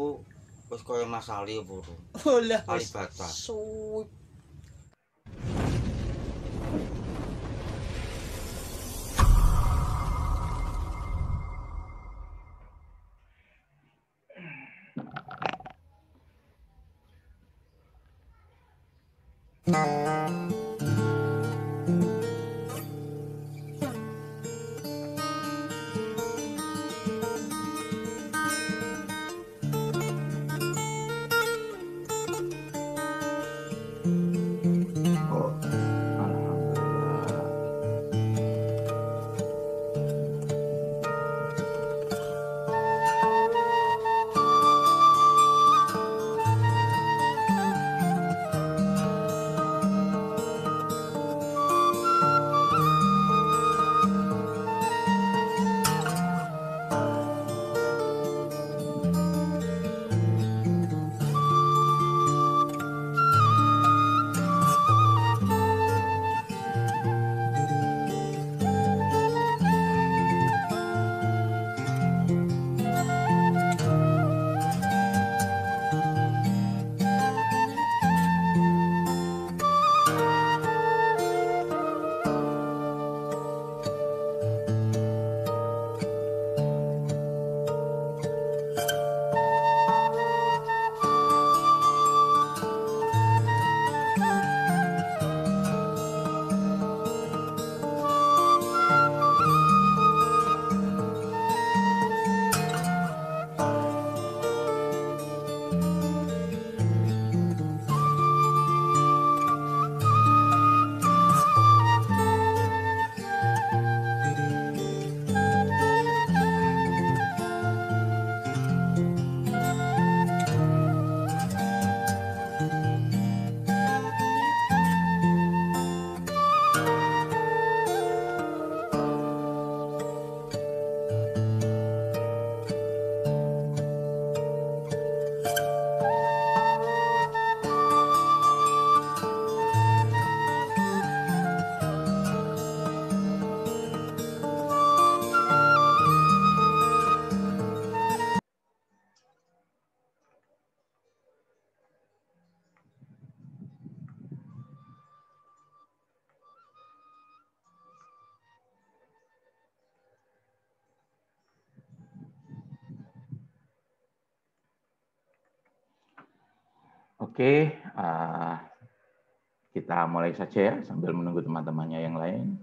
iku wis kaya Mas Ali opo. Olah Suwi. Thank you. Oke, uh, kita mulai saja ya sambil menunggu teman-temannya yang lain.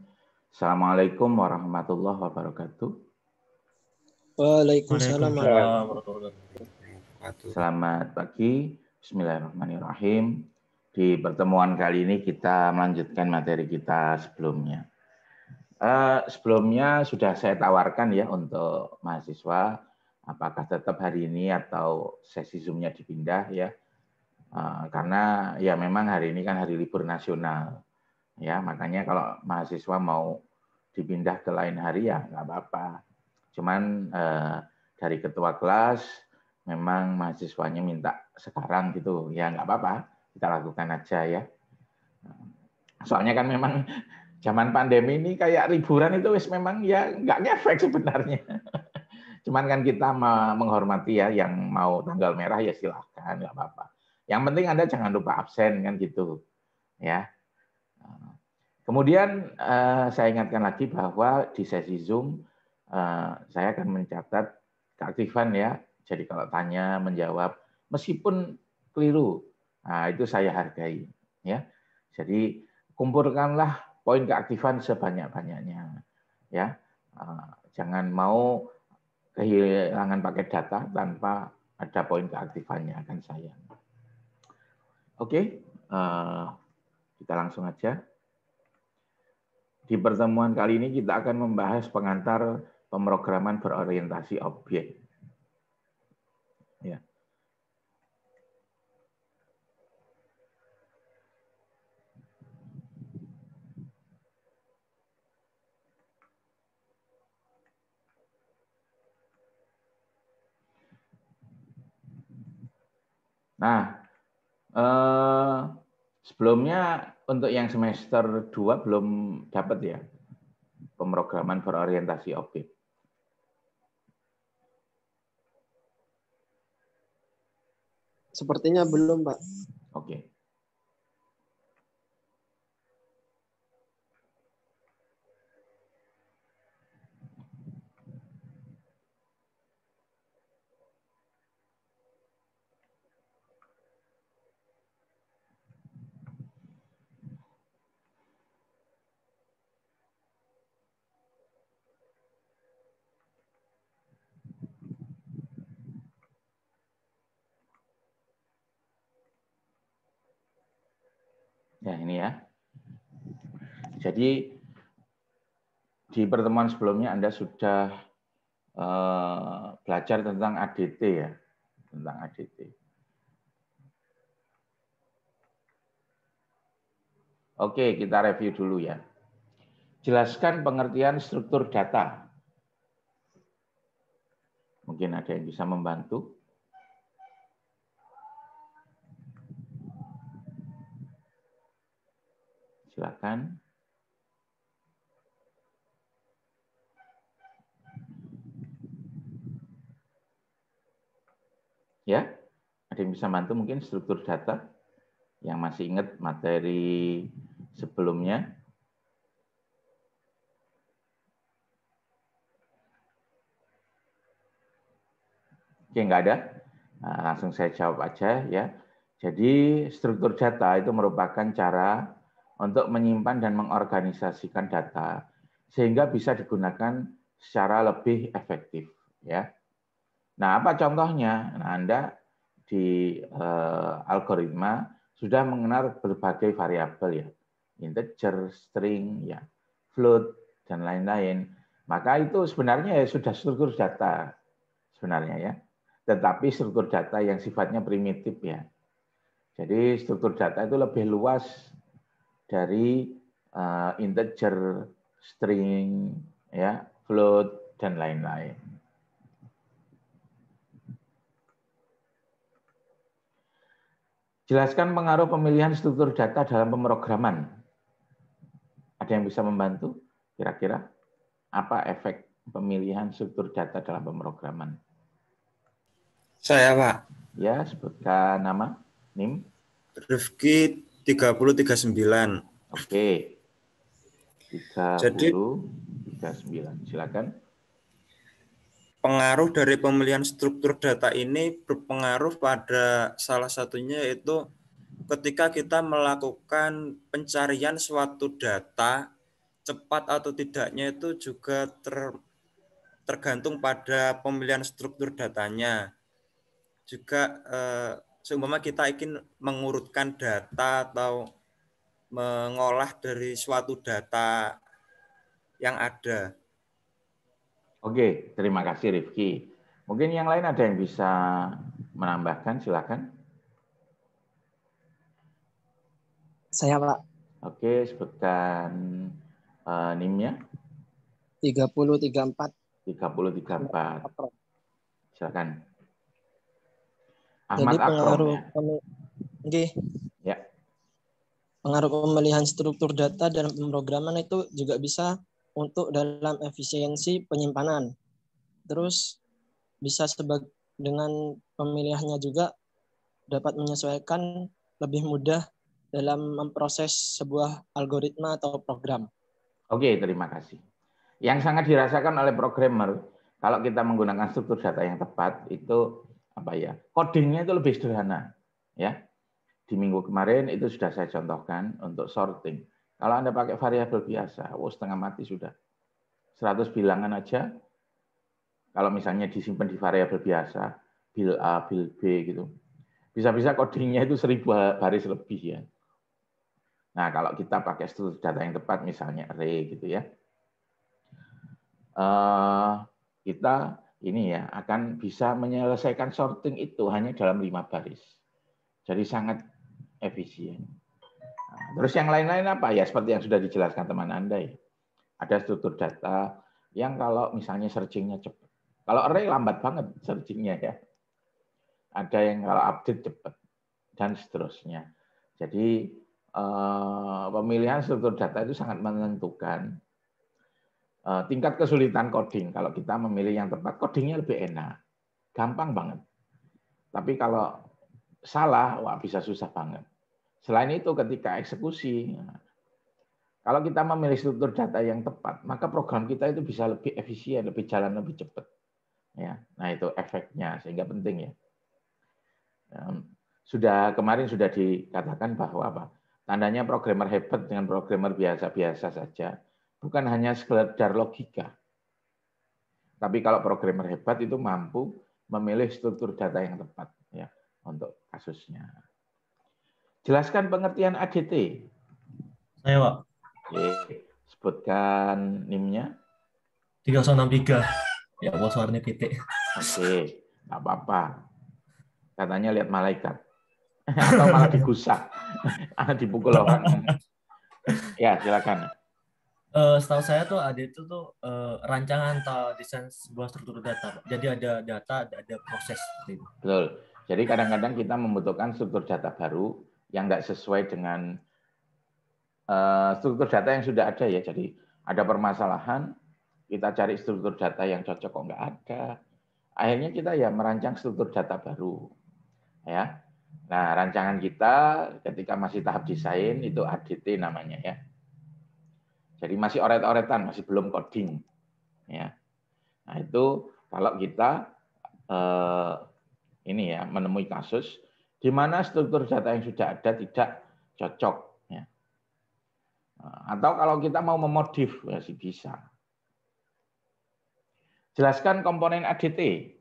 Assalamualaikum warahmatullahi wabarakatuh. Waalaikumsalam warahmatullahi wabarakatuh. Selamat pagi. Bismillahirrahmanirrahim. Di pertemuan kali ini kita melanjutkan materi kita sebelumnya. Eh, sebelumnya sudah saya tawarkan ya untuk mahasiswa apakah tetap hari ini atau sesi zoomnya dipindah ya Ah, karena ya memang hari ini kan hari libur nasional ya makanya kalau mahasiswa mau dipindah ke lain hari ya nggak apa-apa cuman eh, dari ketua kelas memang mahasiswanya minta sekarang gitu ya nggak apa-apa kita lakukan aja ya soalnya kan memang zaman pandemi ini kayak liburan itu wis memang ya nggak ngefek sebenarnya cuman kan kita menghormati ya yang mau tanggal merah ya silahkan nggak apa-apa yang penting Anda jangan lupa absen kan gitu. Ya. Kemudian eh, saya ingatkan lagi bahwa di sesi Zoom eh, saya akan mencatat keaktifan ya. Jadi kalau tanya menjawab meskipun keliru, nah itu saya hargai ya. Jadi kumpulkanlah poin keaktifan sebanyak-banyaknya ya. Eh, jangan mau kehilangan paket data tanpa ada poin keaktifannya akan sayang. Oke, uh, kita langsung aja. Di pertemuan kali ini kita akan membahas pengantar pemrograman berorientasi objek. Ya. Nah, Eh, sebelumnya untuk yang semester 2 belum dapat ya pemrograman berorientasi objek. Sepertinya belum, Pak. Oke. Okay. Ya, ini ya. Jadi di pertemuan sebelumnya Anda sudah eh, belajar tentang ADT ya, tentang ADT. Oke, kita review dulu ya. Jelaskan pengertian struktur data. Mungkin ada yang bisa membantu. Silakan. Ya, ada yang bisa bantu mungkin struktur data yang masih ingat materi sebelumnya. Oke, nggak ada. Nah, langsung saya jawab aja ya. Jadi struktur data itu merupakan cara untuk menyimpan dan mengorganisasikan data sehingga bisa digunakan secara lebih efektif ya. Nah, apa contohnya? Nah, Anda di eh, algoritma sudah mengenal berbagai variabel ya. Integer, string ya, float dan lain-lain. Maka itu sebenarnya ya sudah struktur data sebenarnya ya. Tetapi struktur data yang sifatnya primitif ya. Jadi struktur data itu lebih luas dari uh, integer, string, ya, float dan lain-lain. Jelaskan pengaruh pemilihan struktur data dalam pemrograman. Ada yang bisa membantu? Kira-kira apa efek pemilihan struktur data dalam pemrograman? Saya, Pak. Ya, sebutkan nama, NIM. Rifki 30 39. Oke. 30 Jadi, 39. Silakan. Pengaruh dari pemilihan struktur data ini berpengaruh pada salah satunya yaitu ketika kita melakukan pencarian suatu data cepat atau tidaknya itu juga ter, tergantung pada pemilihan struktur datanya. Juga eh, seumpama kita ingin mengurutkan data atau mengolah dari suatu data yang ada. Oke, terima kasih Rifki. Mungkin yang lain ada yang bisa menambahkan, silakan. Saya Pak. Oke, sebutkan uh, eh, NIM-nya. 3034. 3034. Silakan. Ahmad Jadi pengaruh ya. Pengaruh pemilihan struktur data dalam pemrograman itu juga bisa untuk dalam efisiensi penyimpanan. Terus bisa dengan pemilihannya juga dapat menyesuaikan lebih mudah dalam memproses sebuah algoritma atau program. Oke, terima kasih. Yang sangat dirasakan oleh programmer kalau kita menggunakan struktur data yang tepat itu apa ya codingnya itu lebih sederhana ya di minggu kemarin itu sudah saya contohkan untuk sorting kalau anda pakai variabel biasa oh setengah mati sudah 100 bilangan aja kalau misalnya disimpan di variabel biasa bil a bil b gitu bisa-bisa codingnya itu seribu baris lebih ya nah kalau kita pakai struktur data yang tepat misalnya array gitu ya eh, kita ini ya akan bisa menyelesaikan sorting itu hanya dalam lima baris. Jadi sangat efisien. Nah, terus yang lain-lain apa ya seperti yang sudah dijelaskan teman Anda ya. Ada struktur data yang kalau misalnya searchingnya cepat. Kalau array lambat banget searchingnya ya. Ada yang kalau update cepat dan seterusnya. Jadi eh, pemilihan struktur data itu sangat menentukan Eh, tingkat kesulitan coding. Kalau kita memilih yang tepat, codingnya lebih enak, gampang banget. Tapi kalau salah, wah bisa susah banget. Selain itu, ketika eksekusi, kalau kita memilih struktur data yang tepat, maka program kita itu bisa lebih efisien, lebih jalan lebih cepat. Ya, nah itu efeknya sehingga penting ya. Sudah kemarin sudah dikatakan bahwa apa? Tandanya programmer hebat dengan programmer biasa-biasa saja bukan hanya sekedar logika. Tapi kalau programmer hebat itu mampu memilih struktur data yang tepat ya untuk kasusnya. Jelaskan pengertian ADT. Saya, Pak. Oke. Sebutkan NIM-nya. 3063. Ya, bos warna titik. Oke, nggak apa-apa. Katanya lihat malaikat. Atau malah digusah. Dipukul orang. Ya, silakan uh, setahu saya tuh ada itu tuh uh, rancangan atau desain sebuah struktur data. Jadi ada data, ada, ada proses. Betul. Jadi kadang-kadang kita membutuhkan struktur data baru yang nggak sesuai dengan uh, struktur data yang sudah ada ya. Jadi ada permasalahan, kita cari struktur data yang cocok kok nggak ada. Akhirnya kita ya merancang struktur data baru, ya. Nah, rancangan kita ketika masih tahap desain itu ADT namanya ya jadi masih oret-oretan, masih belum coding. Ya. Nah, itu kalau kita eh, ini ya menemui kasus di mana struktur data yang sudah ada tidak cocok ya. Eh, atau kalau kita mau memodif ya, masih bisa. Jelaskan komponen ADT.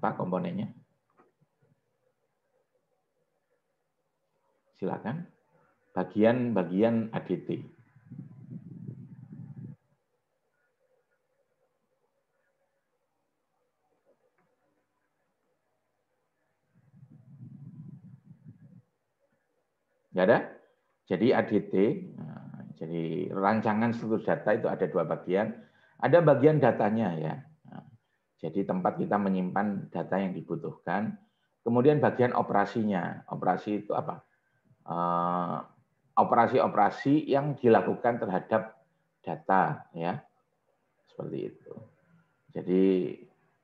Apa komponennya? Silakan bagian-bagian ADT. Enggak ada? Jadi ADT, nah, jadi rancangan seluruh data itu ada dua bagian. Ada bagian datanya ya. Nah, jadi tempat kita menyimpan data yang dibutuhkan. Kemudian bagian operasinya. Operasi itu apa? Eh, operasi-operasi yang dilakukan terhadap data ya seperti itu jadi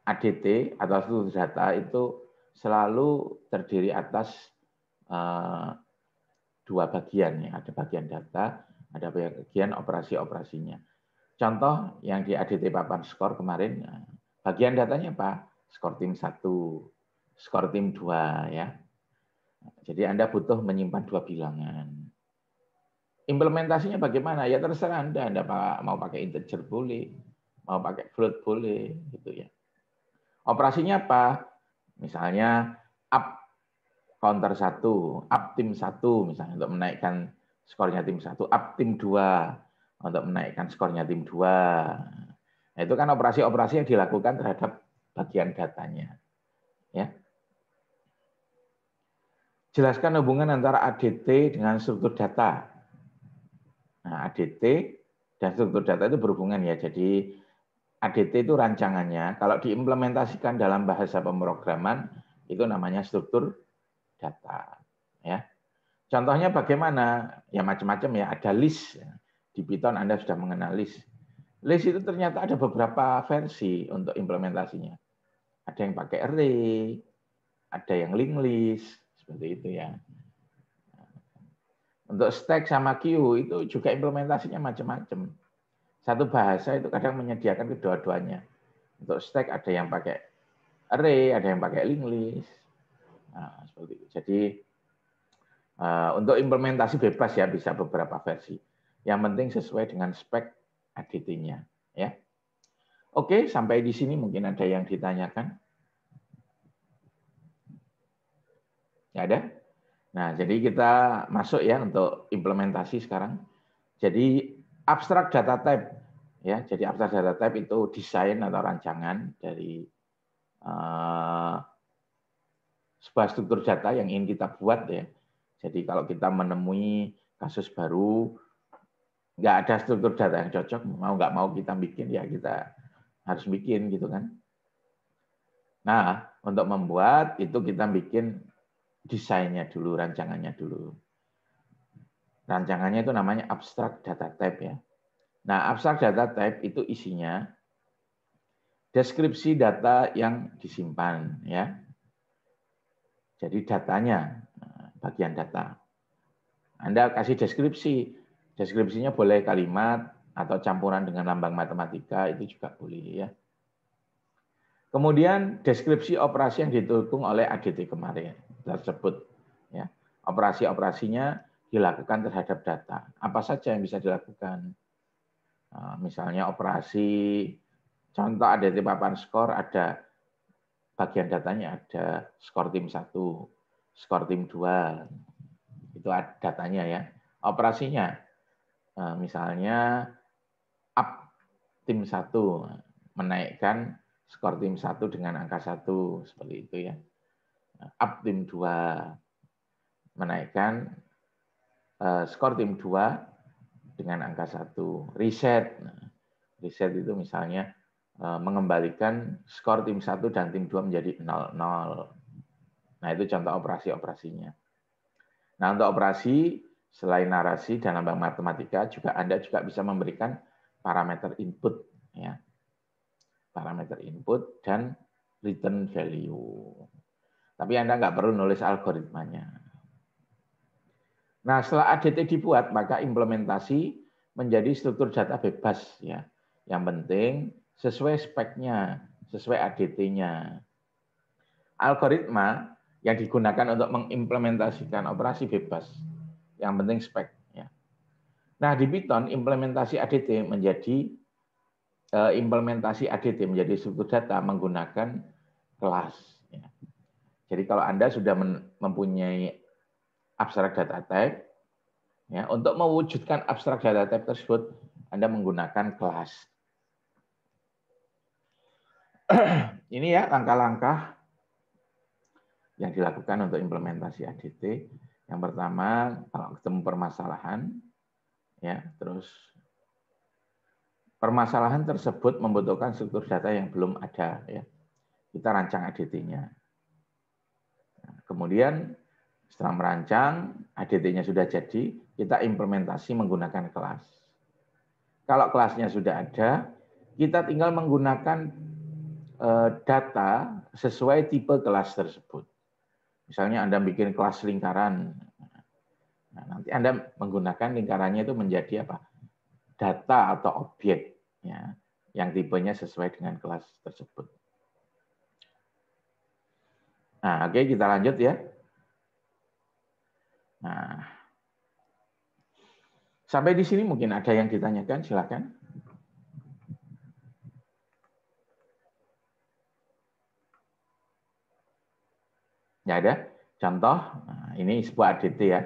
ADT atau struktur data itu selalu terdiri atas uh, dua bagian ya ada bagian data ada bagian operasi-operasinya contoh yang di ADT papan skor kemarin eh, bagian datanya apa skor tim satu skor tim dua ya jadi anda butuh menyimpan dua bilangan implementasinya bagaimana? Ya terserah Anda, Anda mau pakai integer boleh, mau pakai float boleh, gitu ya. Operasinya apa? Misalnya up counter satu, up tim satu, misalnya untuk menaikkan skornya tim satu, up tim dua, untuk menaikkan skornya tim dua. Nah, itu kan operasi-operasi yang dilakukan terhadap bagian datanya. Ya. Jelaskan hubungan antara ADT dengan struktur data. Nah, ADT dan struktur data itu berhubungan ya. Jadi ADT itu rancangannya. Kalau diimplementasikan dalam bahasa pemrograman itu namanya struktur data. Ya. Contohnya bagaimana? Ya macam-macam ya. Ada list. Ya. Di Python Anda sudah mengenal list. List itu ternyata ada beberapa versi untuk implementasinya. Ada yang pakai array, ada yang linked list, seperti itu ya. Untuk stack sama Q itu juga implementasinya macam-macam. Satu bahasa itu kadang menyediakan kedua-duanya. Untuk stack ada yang pakai array, ada yang pakai linked list. Nah, seperti itu. Jadi eh, untuk implementasi bebas ya bisa beberapa versi. Yang penting sesuai dengan spek adt ya. Oke, sampai di sini mungkin ada yang ditanyakan. Ya ada? Nah, jadi kita masuk ya untuk implementasi sekarang. Jadi abstrak data type ya, jadi abstrak data type itu desain atau rancangan dari uh, sebuah struktur data yang ingin kita buat ya. Jadi kalau kita menemui kasus baru nggak ada struktur data yang cocok, mau nggak mau kita bikin ya kita harus bikin gitu kan. Nah, untuk membuat itu kita bikin desainnya dulu, rancangannya dulu. Rancangannya itu namanya abstrak data type ya. Nah, abstrak data type itu isinya deskripsi data yang disimpan ya. Jadi datanya, bagian data. Anda kasih deskripsi. Deskripsinya boleh kalimat atau campuran dengan lambang matematika itu juga boleh ya. Kemudian deskripsi operasi yang didukung oleh ADT kemarin tersebut. Ya. Operasi-operasinya dilakukan terhadap data. Apa saja yang bisa dilakukan? Eh, misalnya operasi, contoh ada di papan skor, ada bagian datanya ada skor tim 1, skor tim 2, itu ada datanya ya. Operasinya, eh, misalnya up tim 1, menaikkan skor tim 1 dengan angka 1, seperti itu ya up tim 2 menaikkan eh, skor tim 2 dengan angka satu reset nah, riset itu misalnya eh, mengembalikan skor tim 1 dan tim 2 menjadi nol 0 nah itu contoh operasi-operasinya nah untuk operasi selain narasi dan lambang matematika juga Anda juga bisa memberikan parameter input ya. Parameter input dan return value. Tapi Anda nggak perlu nulis algoritmanya. Nah, setelah ADT dibuat, maka implementasi menjadi struktur data bebas ya. Yang penting sesuai speknya, sesuai ADT-nya. Algoritma yang digunakan untuk mengimplementasikan operasi bebas. Yang penting spek ya. Nah, di Python implementasi ADT menjadi eh, implementasi ADT menjadi struktur data menggunakan kelas ya. Jadi kalau Anda sudah mempunyai abstrak data type, ya, untuk mewujudkan abstrak data type tersebut, Anda menggunakan kelas. Ini ya langkah-langkah yang dilakukan untuk implementasi ADT. Yang pertama, kalau ketemu permasalahan, ya, terus permasalahan tersebut membutuhkan struktur data yang belum ada, ya. Kita rancang ADT-nya Kemudian setelah merancang, ADT-nya sudah jadi, kita implementasi menggunakan kelas. Kalau kelasnya sudah ada, kita tinggal menggunakan eh, data sesuai tipe kelas tersebut. Misalnya Anda bikin kelas lingkaran, nah, nanti Anda menggunakan lingkarannya itu menjadi apa? Data atau objek ya, yang tipenya sesuai dengan kelas tersebut. Nah, oke okay, kita lanjut ya. Nah, sampai di sini mungkin ada yang ditanyakan, silakan. Ya ada contoh, nah, ini sebuah ADT ya,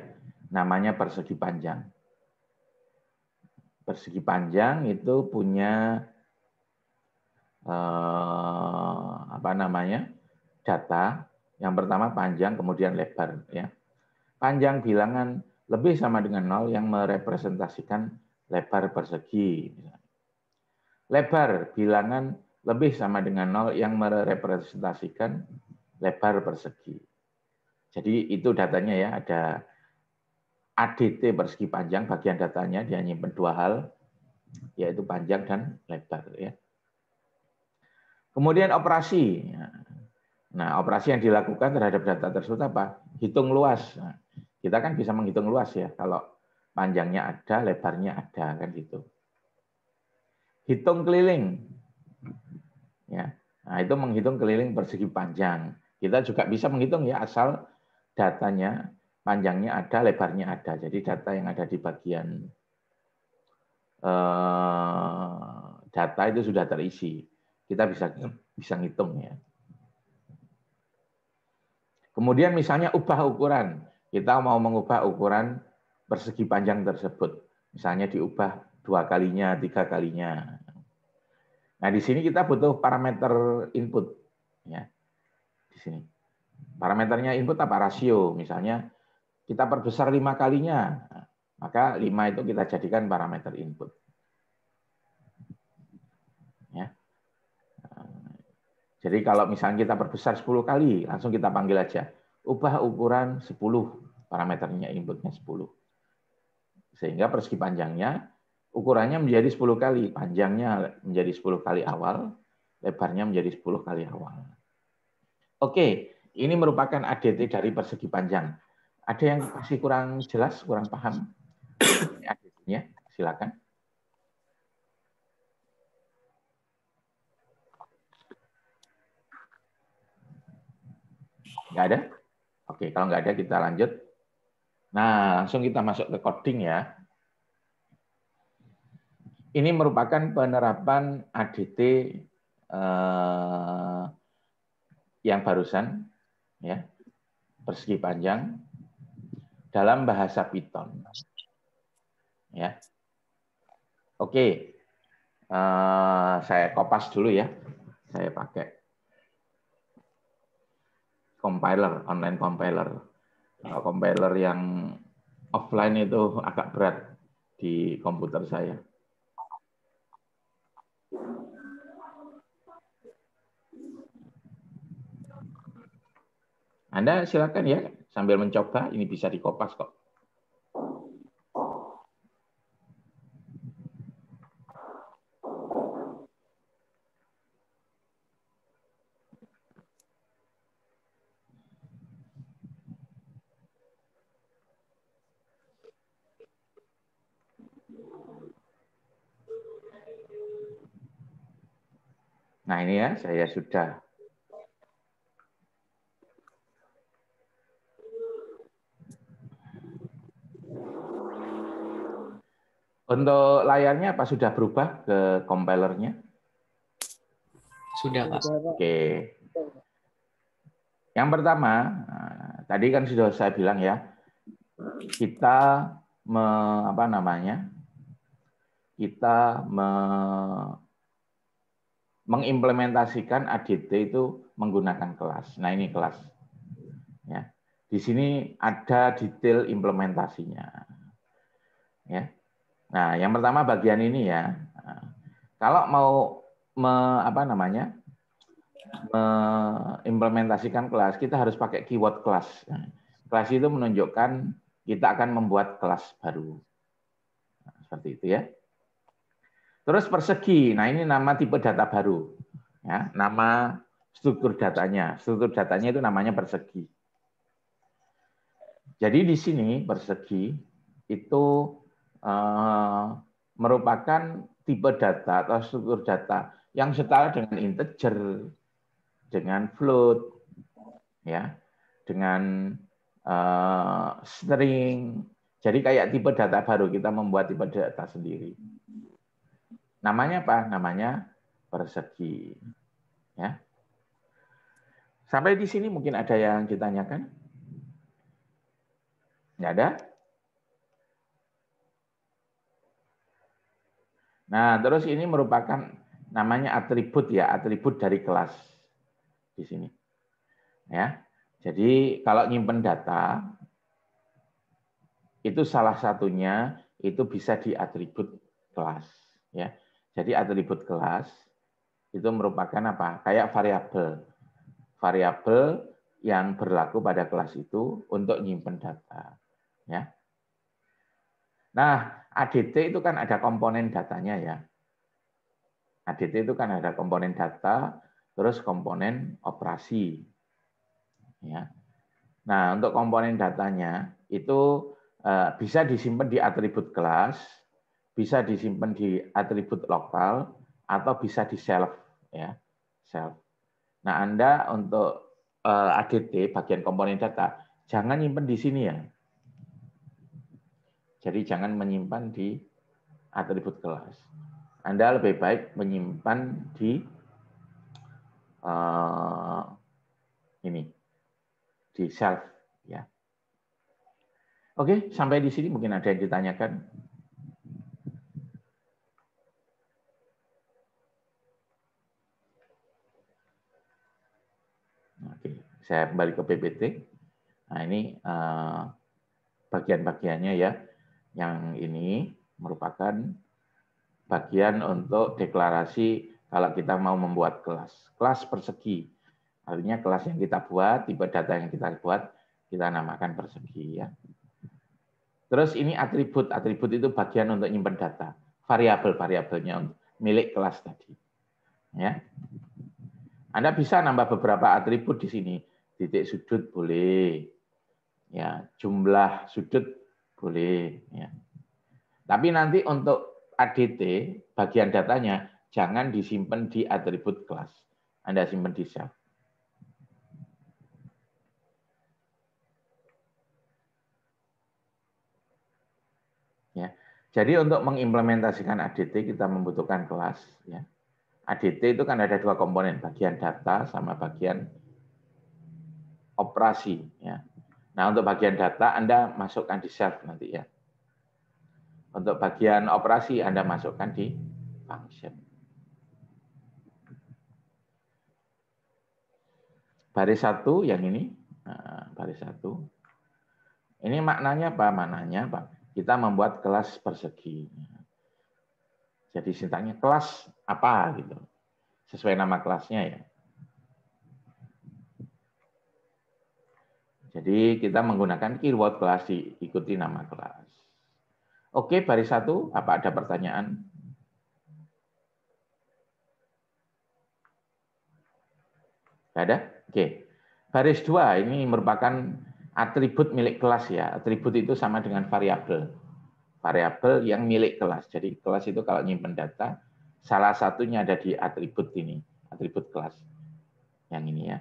namanya persegi panjang. Persegi panjang itu punya eh, apa namanya data yang pertama panjang kemudian lebar ya. Panjang bilangan lebih sama dengan nol yang merepresentasikan lebar persegi. Lebar bilangan lebih sama dengan nol yang merepresentasikan lebar persegi. Jadi itu datanya ya, ada ADT persegi panjang, bagian datanya dia nyimpen dua hal, yaitu panjang dan lebar. ya. Kemudian operasi. Ya. Nah, operasi yang dilakukan terhadap data tersebut apa? Hitung luas. Nah, kita kan bisa menghitung luas ya, kalau panjangnya ada, lebarnya ada, kan gitu. Hitung keliling. Ya. Nah, itu menghitung keliling persegi panjang. Kita juga bisa menghitung ya, asal datanya panjangnya ada, lebarnya ada. Jadi data yang ada di bagian eh, data itu sudah terisi. Kita bisa bisa ngitung ya. Kemudian misalnya ubah ukuran. Kita mau mengubah ukuran persegi panjang tersebut. Misalnya diubah dua kalinya, tiga kalinya. Nah di sini kita butuh parameter input. Ya, di sini. Parameternya input apa? Rasio. Misalnya kita perbesar lima kalinya. Nah, maka lima itu kita jadikan parameter input. Jadi kalau misalnya kita perbesar 10 kali, langsung kita panggil aja. Ubah ukuran 10, parameternya inputnya 10. Sehingga persegi panjangnya, ukurannya menjadi 10 kali, panjangnya menjadi 10 kali awal, lebarnya menjadi 10 kali awal. Oke, ini merupakan ADT dari persegi panjang. Ada yang masih kurang jelas, kurang paham? ADT-nya, silakan. Nggak ada? Oke, kalau nggak ada kita lanjut. Nah, langsung kita masuk ke coding ya. Ini merupakan penerapan ADT eh, yang barusan, ya, persegi panjang dalam bahasa Python. Ya, oke, eh, saya kopas dulu ya. Saya pakai compiler, online compiler. Uh, compiler yang offline itu agak berat di komputer saya. Anda silakan ya sambil mencoba, ini bisa dikopas kok. ini ya, saya sudah Untuk layarnya apa sudah berubah ke compilernya? Sudah, Pak. Oke. Yang pertama, nah, tadi kan sudah saya bilang ya, kita me, apa namanya? Kita me, mengimplementasikan ADT itu menggunakan kelas. Nah ini kelas. Ya. Di sini ada detail implementasinya. Ya. Nah yang pertama bagian ini ya. Kalau mau me, apa namanya mengimplementasikan kelas, kita harus pakai keyword kelas. Kelas itu menunjukkan kita akan membuat kelas baru. Nah, seperti itu ya. Terus persegi, nah ini nama tipe data baru. Ya, nama struktur datanya. Struktur datanya itu namanya persegi. Jadi di sini persegi itu eh, merupakan tipe data atau struktur data yang setara dengan integer, dengan float, ya, dengan eh, string. Jadi kayak tipe data baru kita membuat tipe data sendiri. Namanya apa? Namanya persegi Ya. Sampai di sini mungkin ada yang ditanyakan? tidak ada? Nah, terus ini merupakan namanya atribut ya, atribut dari kelas di sini. Ya. Jadi kalau nyimpen data itu salah satunya itu bisa diatribut kelas ya. Jadi atribut kelas itu merupakan apa? Kayak variabel. Variabel yang berlaku pada kelas itu untuk nyimpen data, ya. Nah, ADT itu kan ada komponen datanya ya. ADT itu kan ada komponen data, terus komponen operasi. Ya. Nah, untuk komponen datanya itu eh, bisa disimpan di atribut kelas bisa disimpan di atribut lokal atau bisa di self ya self. Nah Anda untuk eh, ADT bagian komponen data jangan simpan di sini ya. Jadi jangan menyimpan di atribut kelas. Anda lebih baik menyimpan di uh, ini di self ya. Oke, sampai di sini mungkin ada yang ditanyakan. saya kembali ke PPT. Nah, ini eh, bagian-bagiannya ya. Yang ini merupakan bagian untuk deklarasi kalau kita mau membuat kelas. Kelas persegi. Artinya kelas yang kita buat, tipe data yang kita buat, kita namakan persegi ya. Terus ini atribut. Atribut itu bagian untuk nyimpan data. Variabel-variabelnya milik kelas tadi. Ya. Anda bisa nambah beberapa atribut di sini titik sudut boleh, ya jumlah sudut boleh. Ya. Tapi nanti untuk ADT bagian datanya jangan disimpan di atribut kelas, Anda simpan di self. Ya. Jadi untuk mengimplementasikan ADT kita membutuhkan kelas. Ya. ADT itu kan ada dua komponen, bagian data sama bagian operasi. Ya. Nah, untuk bagian data Anda masukkan di self nanti ya. Untuk bagian operasi Anda masukkan di function. Baris satu yang ini, nah, baris satu. Ini maknanya apa? Maknanya apa? Kita membuat kelas persegi. Jadi sintaknya kelas apa gitu. Sesuai nama kelasnya ya. Jadi kita menggunakan keyword kelas. ikuti nama kelas. Oke, baris satu, apa ada pertanyaan? Tidak ada? Oke. Baris dua ini merupakan atribut milik kelas ya. Atribut itu sama dengan variabel. Variabel yang milik kelas. Jadi kelas itu kalau nyimpen data, salah satunya ada di atribut ini, atribut kelas yang ini ya.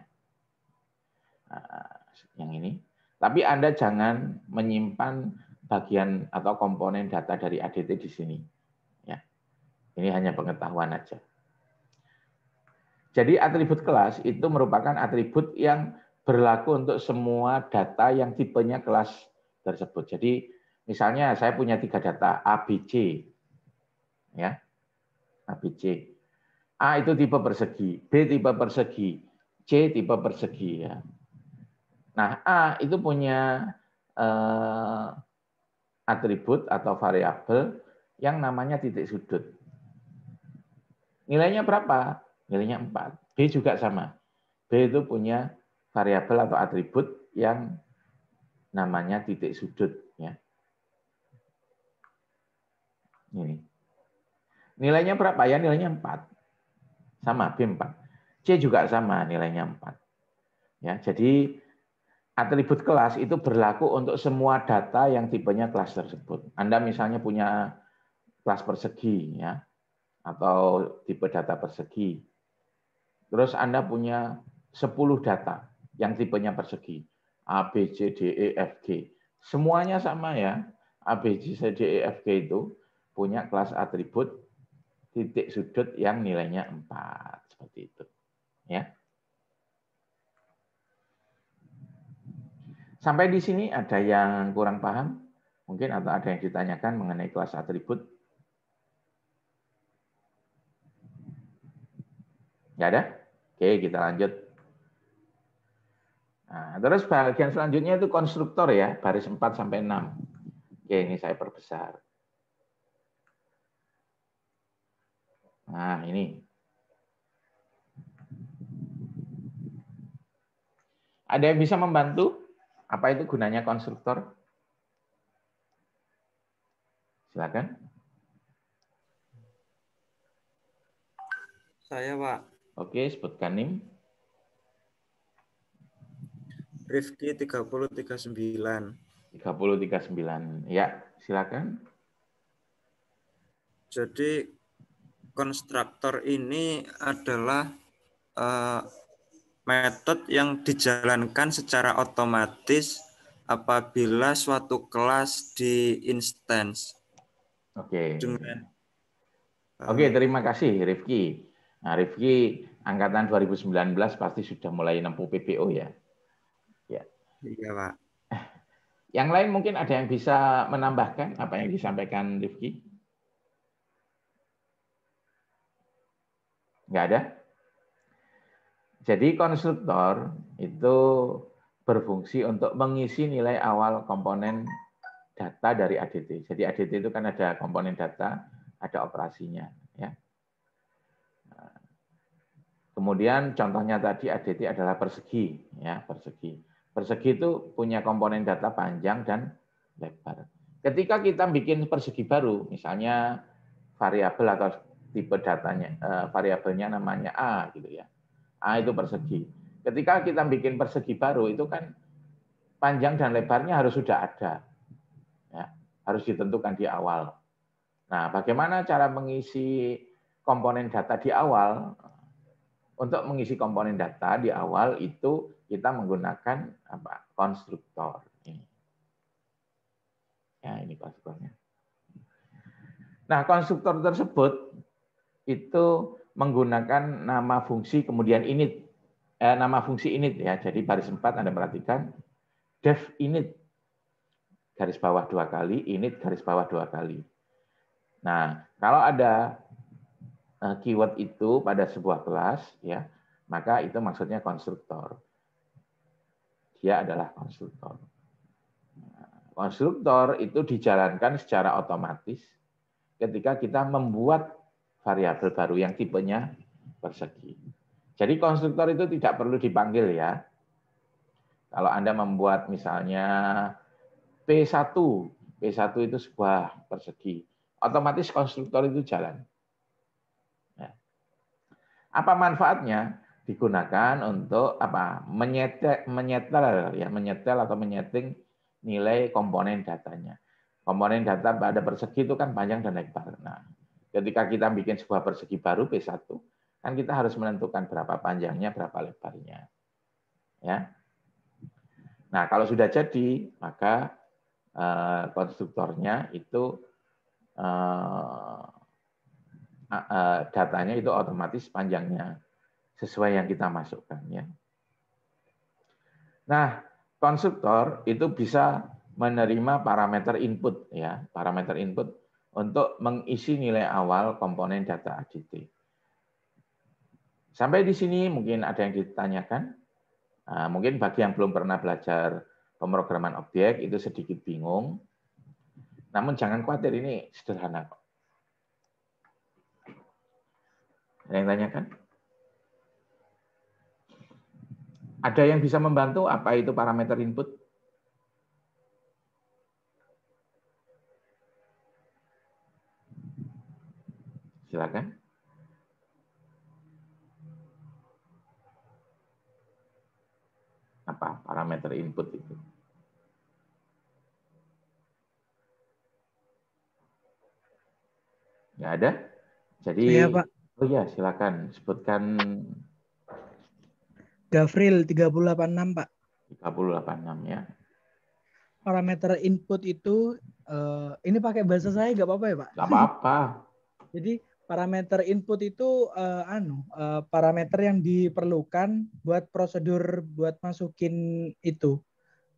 Nah, yang ini. Tapi Anda jangan menyimpan bagian atau komponen data dari ADT di sini. Ya. Ini hanya pengetahuan aja. Jadi atribut kelas itu merupakan atribut yang berlaku untuk semua data yang tipenya kelas tersebut. Jadi misalnya saya punya tiga data A, B, C. Ya. A, A itu tipe persegi, B tipe persegi, C tipe persegi ya. Nah, A itu punya uh, atribut atau variabel yang namanya titik sudut. Nilainya berapa? Nilainya 4. B juga sama. B itu punya variabel atau atribut yang namanya titik sudut ya. Ini. Nilainya berapa? Ya nilainya 4. Sama B4. C juga sama nilainya 4. Ya, jadi atribut kelas itu berlaku untuk semua data yang tipenya kelas tersebut. Anda misalnya punya kelas persegi ya atau tipe data persegi. Terus Anda punya 10 data yang tipenya persegi. A, B, C, D, E, F, G. Semuanya sama ya. A, B, C, D, E, F, G itu punya kelas atribut titik sudut yang nilainya 4. Seperti itu. Ya. Sampai di sini ada yang kurang paham? Mungkin atau ada yang ditanyakan mengenai kelas atribut? Nggak ada? Oke, kita lanjut. Nah, terus bagian selanjutnya itu konstruktor ya, baris 4 sampai 6. Oke, ini saya perbesar. Nah, ini. Ada yang bisa membantu? Apa itu gunanya konstruktor? Silakan. Saya, Pak. Oke, sebutkan NIM. Rifki 3039. 3039. Ya, silakan. Jadi konstruktor ini adalah uh, metode yang dijalankan secara otomatis apabila suatu kelas di instance. Oke. Okay. Oke, okay, eh, terima kasih Rifki. Nah, Rifki angkatan 2019 pasti sudah mulai nempuh PPO ya. Ya. Iya, Pak. Yang lain mungkin ada yang bisa menambahkan apa yang disampaikan Rifki? Enggak ada? Jadi konstruktor itu berfungsi untuk mengisi nilai awal komponen data dari ADT. Jadi ADT itu kan ada komponen data, ada operasinya. Ya. Kemudian contohnya tadi ADT adalah persegi, ya persegi. Persegi itu punya komponen data panjang dan lebar. Ketika kita bikin persegi baru, misalnya variabel atau tipe datanya, eh, variabelnya namanya A gitu ya. Ah, itu persegi. Ketika kita bikin persegi baru, itu kan panjang dan lebarnya harus sudah ada. Ya, harus ditentukan di awal. Nah, bagaimana cara mengisi komponen data di awal? Untuk mengisi komponen data di awal itu kita menggunakan apa? konstruktor ini. Ya, ini konstruktornya. Nah, konstruktor tersebut itu menggunakan nama fungsi kemudian init eh, nama fungsi init ya. Jadi baris 4 Anda perhatikan def init garis bawah dua kali, init garis bawah dua kali. Nah, kalau ada eh, keyword itu pada sebuah kelas ya, maka itu maksudnya konstruktor. Dia adalah konstruktor. Konstruktor itu dijalankan secara otomatis ketika kita membuat variabel baru yang tipenya persegi. Jadi konstruktor itu tidak perlu dipanggil ya. Kalau Anda membuat misalnya P1, P1 itu sebuah persegi, otomatis konstruktor itu jalan. Ya. Apa manfaatnya? Digunakan untuk apa? Menyetel, menyetel ya, menyetel atau menyeting nilai komponen datanya. Komponen data pada persegi itu kan panjang dan lebar. Nah, Ketika kita bikin sebuah persegi baru P1, kan kita harus menentukan berapa panjangnya, berapa lebarnya. Ya. Nah, kalau sudah jadi, maka eh, konstruktornya itu eh, eh, datanya itu otomatis panjangnya sesuai yang kita masukkan ya. Nah, konstruktor itu bisa menerima parameter input ya. Parameter input untuk mengisi nilai awal komponen data ADT. Sampai di sini mungkin ada yang ditanyakan. Ah, mungkin bagi yang belum pernah belajar pemrograman objek itu sedikit bingung. Namun jangan khawatir, ini sederhana kok. Ada yang tanyakan? Ada yang bisa membantu apa itu parameter input? Silakan. Apa parameter input itu? Nggak ada? Jadi, ya, Pak. oh ya silakan sebutkan. Gavril enam Pak. enam ya. Parameter input itu, uh, ini pakai bahasa saya nggak apa-apa ya Pak? Nggak apa-apa. Jadi parameter input itu uh, anu uh, parameter yang diperlukan buat prosedur buat masukin itu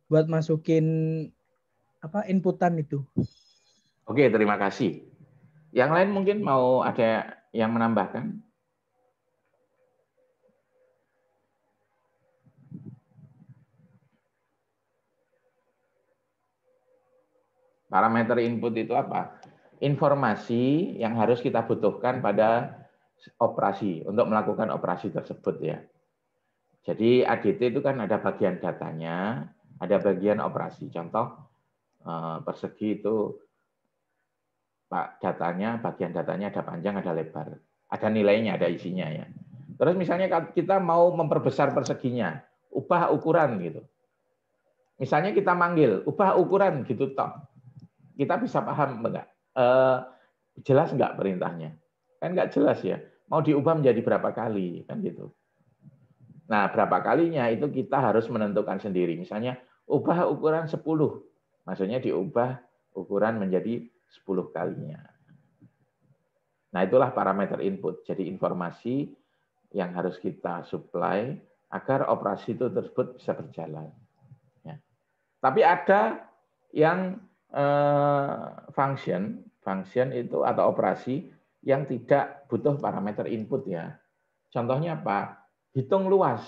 buat masukin apa inputan itu. Oke, terima kasih. Yang lain mungkin mau ada yang menambahkan? Parameter input itu apa? informasi yang harus kita butuhkan pada operasi untuk melakukan operasi tersebut ya. Jadi ADT itu kan ada bagian datanya, ada bagian operasi. Contoh eh, persegi itu pak datanya, bagian datanya ada panjang, ada lebar, ada nilainya, ada isinya ya. Terus misalnya kita mau memperbesar perseginya, ubah ukuran gitu. Misalnya kita manggil, ubah ukuran gitu toh. Kita bisa paham enggak? eh, jelas nggak perintahnya? Kan nggak jelas ya. Mau diubah menjadi berapa kali kan gitu. Nah, berapa kalinya itu kita harus menentukan sendiri. Misalnya, ubah ukuran 10. Maksudnya diubah ukuran menjadi 10 kalinya. Nah, itulah parameter input. Jadi informasi yang harus kita supply agar operasi itu tersebut bisa berjalan. Ya. Tapi ada yang eh, function function itu atau operasi yang tidak butuh parameter input ya. Contohnya apa? Hitung luas.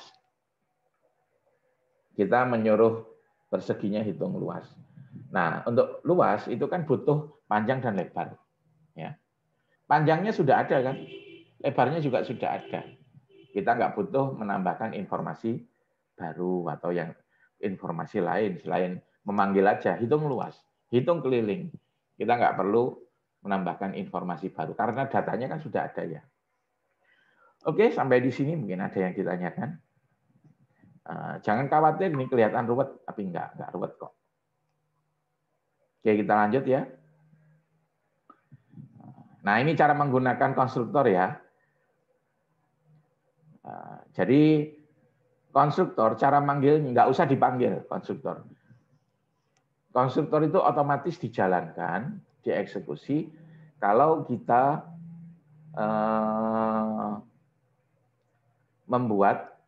Kita menyuruh perseginya hitung luas. Nah, untuk luas itu kan butuh panjang dan lebar. Ya. Panjangnya sudah ada kan? Lebarnya juga sudah ada. Kita nggak butuh menambahkan informasi baru atau yang informasi lain selain memanggil aja hitung luas, hitung keliling. Kita nggak perlu menambahkan informasi baru karena datanya kan sudah ada ya. Oke, sampai di sini mungkin ada yang ditanyakan. Eh, jangan khawatir, ini kelihatan ruwet, tapi enggak, enggak ruwet kok. Oke, kita lanjut ya. Nah, ini cara menggunakan konstruktor ya. Eh, jadi, konstruktor, cara manggil, nggak usah dipanggil konstruktor. Konstruktor itu otomatis dijalankan dieksekusi kalau kita eh, membuat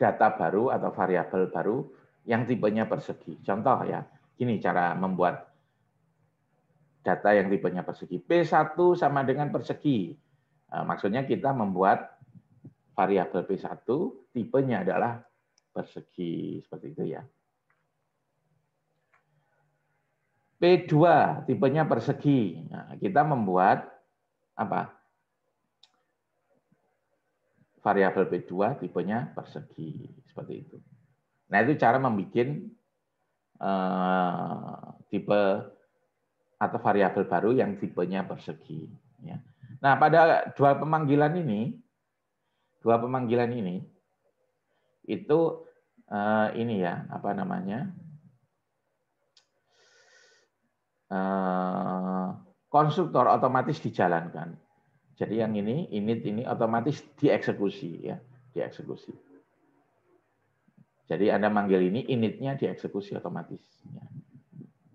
data baru atau variabel baru yang tipenya persegi. Contoh ya, gini cara membuat data yang tipenya persegi. P1 sama dengan persegi. Eh, maksudnya kita membuat variabel P1 tipenya adalah persegi seperti itu ya. P2 tipenya persegi. Nah, kita membuat apa? Variabel P2 tipenya persegi seperti itu. Nah, itu cara membuat eh, tipe atau variabel baru yang tipenya persegi ya. Nah, pada dua pemanggilan ini dua pemanggilan ini itu eh, ini ya, apa namanya? Eh, konstruktor otomatis dijalankan. Jadi yang ini init ini otomatis dieksekusi ya, dieksekusi. Jadi Anda manggil ini initnya dieksekusi otomatis. Ya.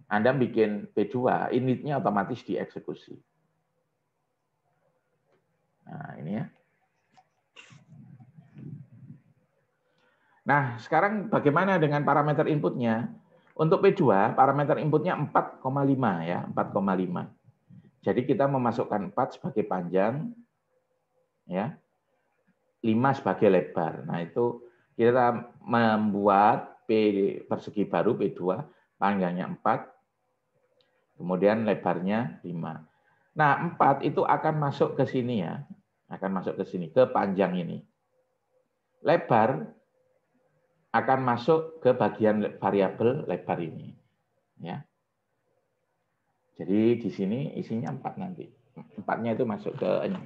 Anda bikin P2, initnya otomatis dieksekusi. Nah, ini ya. Nah, sekarang bagaimana dengan parameter inputnya? Untuk P2, parameter inputnya 4,5 ya, 4,5. Jadi kita memasukkan 4 sebagai panjang, ya, 5 sebagai lebar. Nah itu kita membuat P persegi baru P2, panjangnya 4, kemudian lebarnya 5. Nah 4 itu akan masuk ke sini ya, akan masuk ke sini, ke panjang ini. Lebar akan masuk ke bagian variabel lebar ini. Ya. Jadi di sini isinya empat nanti. Empatnya itu masuk ke ini.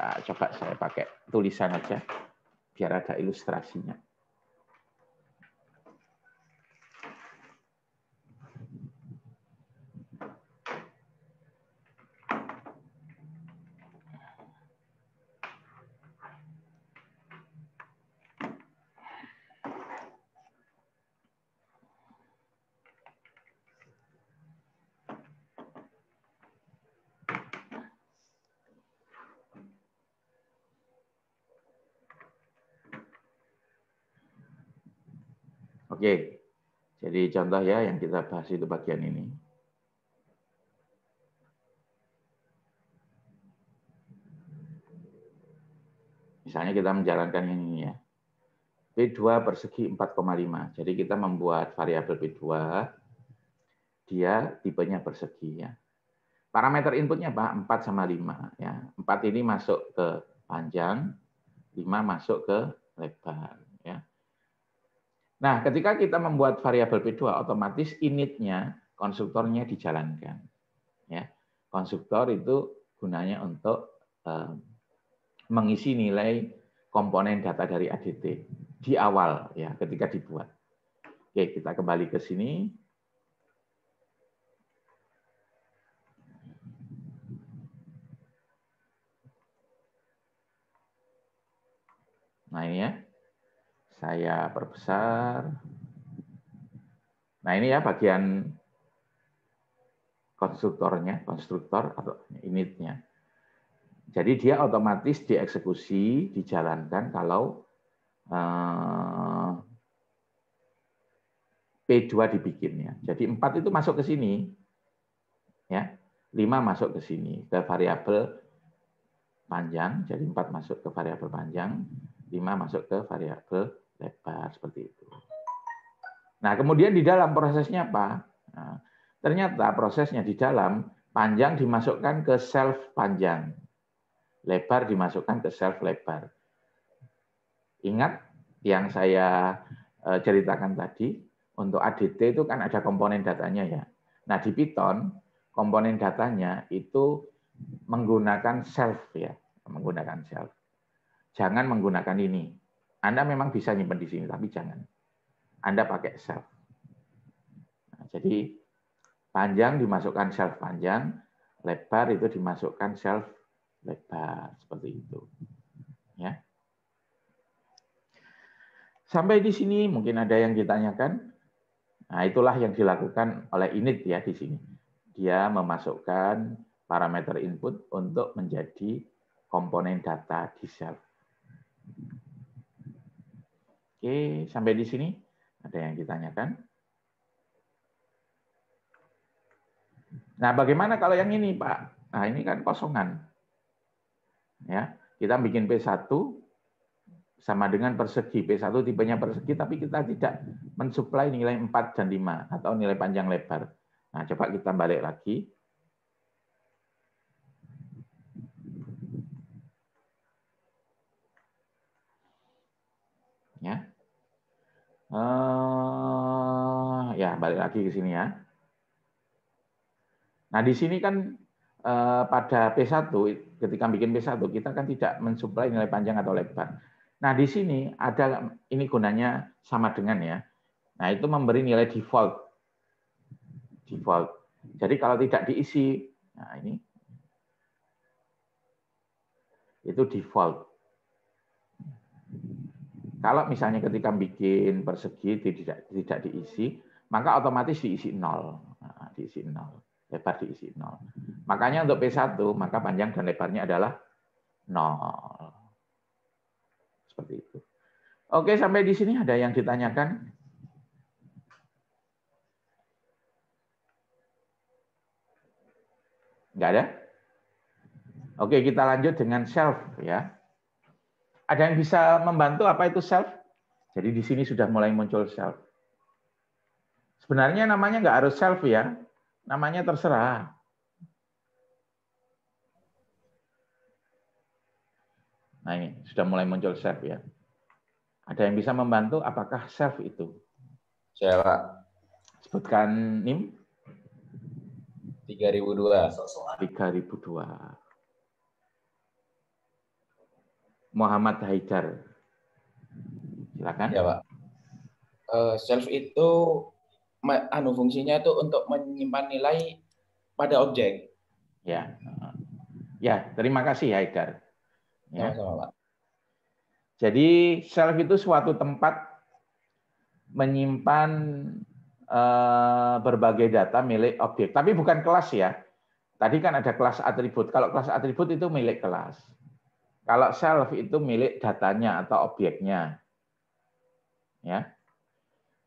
Nah, coba saya pakai tulisan aja biar ada ilustrasinya. Oke, jadi contoh ya yang kita bahas itu bagian ini. Misalnya kita menjalankan yang ini ya. P2 persegi 4,5. Jadi kita membuat variabel P2, dia tipenya persegi ya. Parameter inputnya apa? 4 sama 5 ya. 4 ini masuk ke panjang, 5 masuk ke lebar. Nah, ketika kita membuat variabel P2, otomatis initnya, konstruktornya dijalankan. Ya, konstruktor itu gunanya untuk eh, mengisi nilai komponen data dari ADT di awal ya ketika dibuat. Oke, kita kembali ke sini. Nah ini ya, saya perbesar. Nah ini ya bagian konstruktornya, konstruktor atau unitnya. Jadi dia otomatis dieksekusi, dijalankan kalau eh, P2 dibikinnya. Jadi 4 itu masuk ke sini. Ya. 5 masuk ke sini, ke variabel panjang. Jadi 4 masuk ke variabel panjang, 5 masuk ke variabel lebar seperti itu. Nah, kemudian di dalam prosesnya apa? Nah, ternyata prosesnya di dalam panjang dimasukkan ke self panjang. Lebar dimasukkan ke self lebar. Ingat yang saya eh, ceritakan tadi, untuk ADT itu kan ada komponen datanya ya. Nah, di Python komponen datanya itu menggunakan self ya, menggunakan self. Jangan menggunakan ini. Anda memang bisa nyimpan di sini, tapi jangan. Anda pakai self. Nah, jadi panjang dimasukkan self panjang, lebar itu dimasukkan self lebar seperti itu. Ya. Sampai di sini mungkin ada yang ditanyakan. Nah, itulah yang dilakukan oleh init ya di sini. Dia memasukkan parameter input untuk menjadi komponen data di self. Oke, sampai di sini ada yang ditanyakan? Nah, bagaimana kalau yang ini, Pak? Nah, ini kan kosongan. Ya, kita bikin P1 sama dengan persegi. P1 tipenya persegi, tapi kita tidak mensuplai nilai 4 dan 5 atau nilai panjang lebar. Nah, coba kita balik lagi. Uh, ya, balik lagi ke sini ya. Nah, di sini kan uh, pada P1, ketika bikin P1, kita kan tidak mensuplai nilai panjang atau lebar. Nah, di sini ada, ini gunanya sama dengan ya. Nah, itu memberi nilai default. Default. Jadi kalau tidak diisi, nah ini, itu default. Kalau misalnya ketika bikin persegi tidak tidak diisi, maka otomatis diisi nol, nah, diisi nol, lebar diisi nol. Makanya untuk P1 maka panjang dan lebarnya adalah nol. Seperti itu. Oke, sampai di sini ada yang ditanyakan? Enggak ada? Oke, kita lanjut dengan self ya. Ada yang bisa membantu apa itu self? Jadi di sini sudah mulai muncul self. Sebenarnya namanya nggak harus self ya, namanya terserah. Nah ini sudah mulai muncul self ya. Ada yang bisa membantu apakah self itu? Saya Sebutkan NIM. 3002. 3002. Muhammad Haidar. Silakan. Ya, Pak. Uh, self itu anu fungsinya itu untuk menyimpan nilai pada objek. Ya. Ya, terima kasih Haidar. Ya. sama Pak. Jadi self itu suatu tempat menyimpan uh, berbagai data milik objek, tapi bukan kelas ya. Tadi kan ada kelas atribut. Kalau kelas atribut itu milik kelas. Kalau self itu milik datanya atau objeknya. Ya.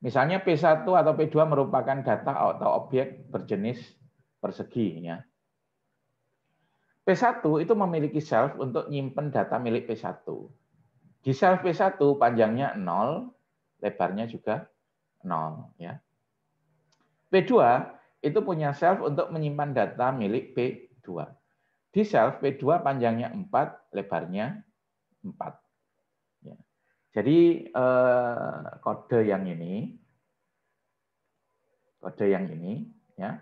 Misalnya P1 atau P2 merupakan data atau objek berjenis persegi ya. P1 itu memiliki self untuk nyimpen data milik P1. Di self P1 panjangnya 0, lebarnya juga 0 ya. P2 itu punya self untuk menyimpan data milik P2. Di self, P2 panjangnya 4, lebarnya 4. Ya. Jadi eh, kode yang ini, kode yang ini, ya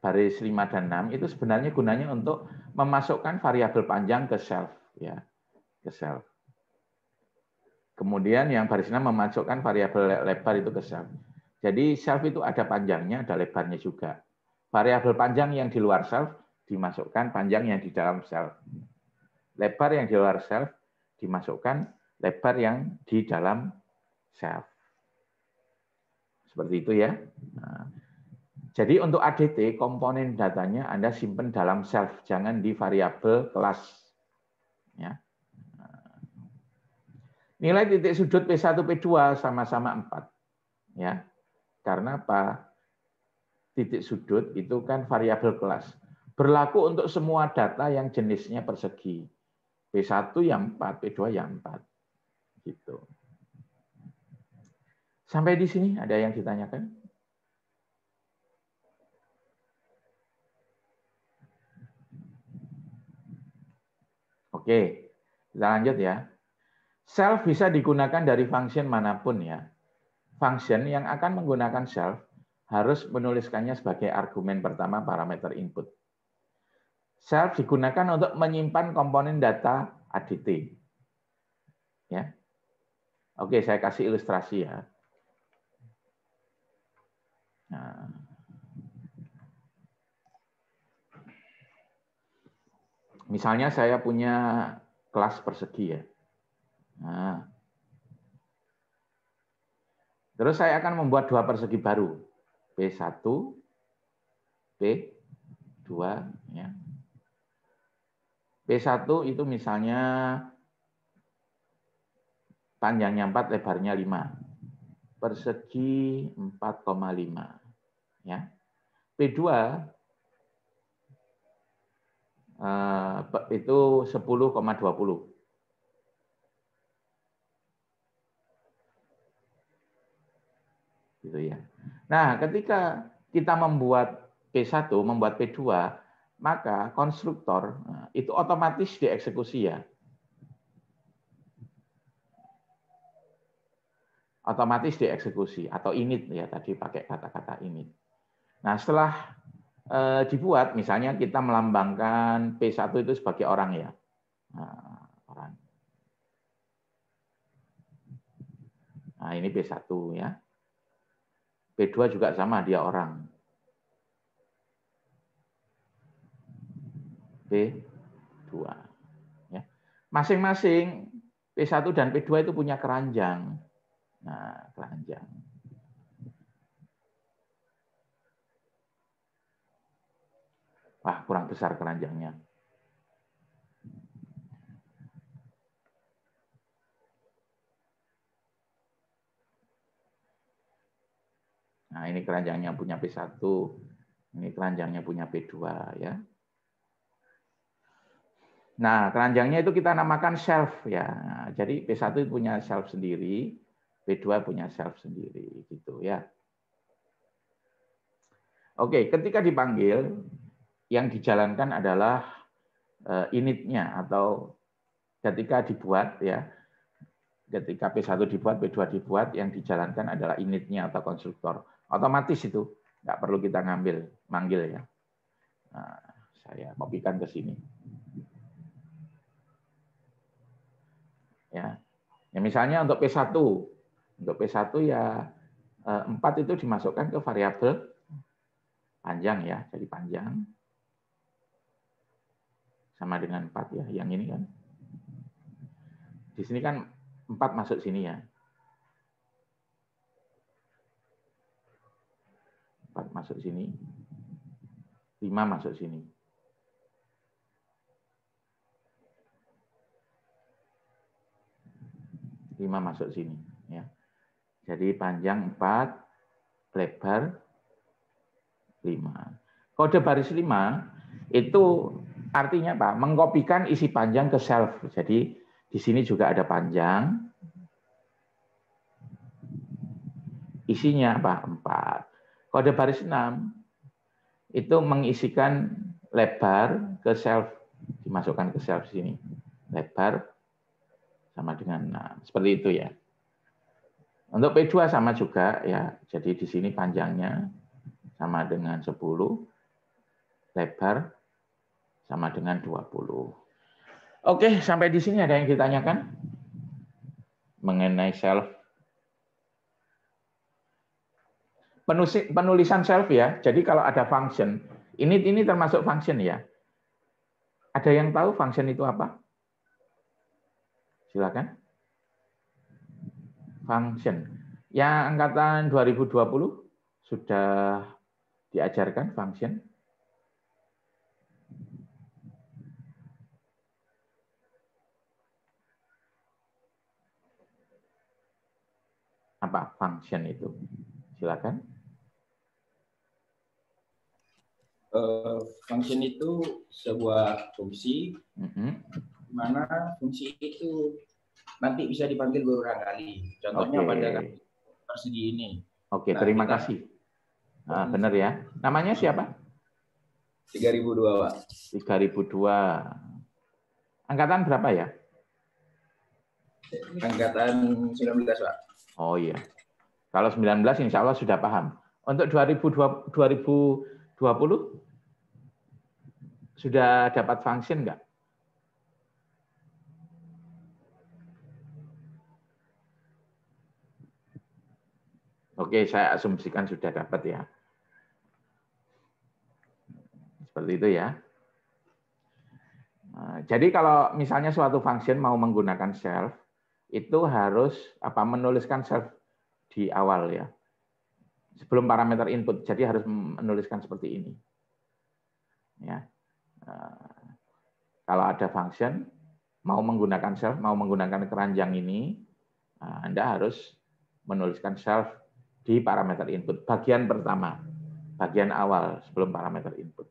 baris 5 dan 6 itu sebenarnya gunanya untuk memasukkan variabel panjang ke self ya ke self kemudian yang baris 6 memasukkan variabel lebar itu ke self jadi self itu ada panjangnya ada lebarnya juga variabel panjang yang di luar self dimasukkan panjang yang di dalam self. Lebar yang di luar self dimasukkan lebar yang di dalam self. Seperti itu ya. Nah, jadi untuk ADT, komponen datanya Anda simpan dalam self, jangan di variabel kelas. Ya. Nah, nilai titik sudut P1, P2 sama-sama 4. Ya. Karena apa? titik sudut itu kan variabel kelas. Berlaku untuk semua data yang jenisnya persegi. P1 yang 4, P2 yang 4. Gitu. Sampai di sini ada yang ditanyakan? Oke, kita lanjut ya. Self bisa digunakan dari function manapun ya. Function yang akan menggunakan self harus menuliskannya sebagai argumen pertama parameter input. Self digunakan untuk menyimpan komponen data ADT. Ya. Oke, saya kasih ilustrasi ya. Nah. Misalnya saya punya kelas persegi ya. Nah. Terus saya akan membuat dua persegi baru. P1, P2 ya. P1 itu misalnya panjangnya 4, lebarnya 5. Persegi 4,5 ya. P2 eh, itu 10,20 gitu ya. Nah, ketika kita membuat P1, membuat P2, maka konstruktor nah, itu otomatis dieksekusi ya. Otomatis dieksekusi atau init ya tadi pakai kata-kata ini Nah, setelah eh, dibuat misalnya kita melambangkan P1 itu sebagai orang ya. Nah, orang. Nah, ini P1 ya b 2 juga sama, dia orang. b 2 ya. Masing-masing P1 dan P2 itu punya keranjang. Nah, keranjang. Wah, kurang besar keranjangnya. keranjangnya punya P1, ini keranjangnya punya P2 ya. Nah, keranjangnya itu kita namakan shelf ya. Jadi P1 punya shelf sendiri, P2 punya shelf sendiri gitu ya. Oke, ketika dipanggil, yang dijalankan adalah eh, initnya atau ketika dibuat ya, ketika P1 dibuat, P2 dibuat, yang dijalankan adalah initnya atau konstruktor otomatis itu nggak perlu kita ngambil manggil ya. Nah, saya kopikan ke sini. Ya. ya, misalnya untuk P1, untuk P1 ya 4 eh, itu dimasukkan ke variabel panjang ya, jadi panjang. Sama dengan 4 ya, yang ini kan. Di sini kan 4 masuk sini ya. 4 masuk sini, 5 masuk sini. lima masuk sini ya. Jadi panjang 4, lebar 5. Kode baris 5 itu artinya apa? Mengkopikan isi panjang ke self. Jadi di sini juga ada panjang. Isinya apa? 4. Kode baris 6 itu mengisikan lebar ke self, dimasukkan ke self sini. Lebar sama dengan 6. Seperti itu ya. Untuk P2 sama juga ya. Jadi di sini panjangnya sama dengan 10, lebar sama dengan 20. Oke, sampai di sini ada yang ditanyakan mengenai self penulisan self ya. Jadi kalau ada function, ini ini termasuk function ya. Ada yang tahu function itu apa? Silakan. Function. Yang angkatan 2020 sudah diajarkan function. Apa function itu? Silakan. Eh, function itu sebuah fungsi mm-hmm. mana fungsi itu nanti bisa dipanggil berulang kali. Contohnya okay. pada persegi ini. Oke, okay, nah, terima kita, kasih. Nah, benar ya. Namanya siapa? 3002, Pak. 3002. Angkatan berapa ya? Angkatan 19, Pak. Oh iya. Kalau 19 insya Allah sudah paham. Untuk 2020, 2020 sudah dapat function enggak? Oke, saya asumsikan sudah dapat ya. Seperti itu ya. Nah, jadi kalau misalnya suatu function mau menggunakan self, itu harus apa menuliskan self di awal ya. Sebelum parameter input, jadi harus menuliskan seperti ini. Ya. Eh, kalau ada function, mau menggunakan self, mau menggunakan keranjang ini, eh, Anda harus menuliskan self di parameter input. Bagian pertama, bagian awal sebelum parameter input.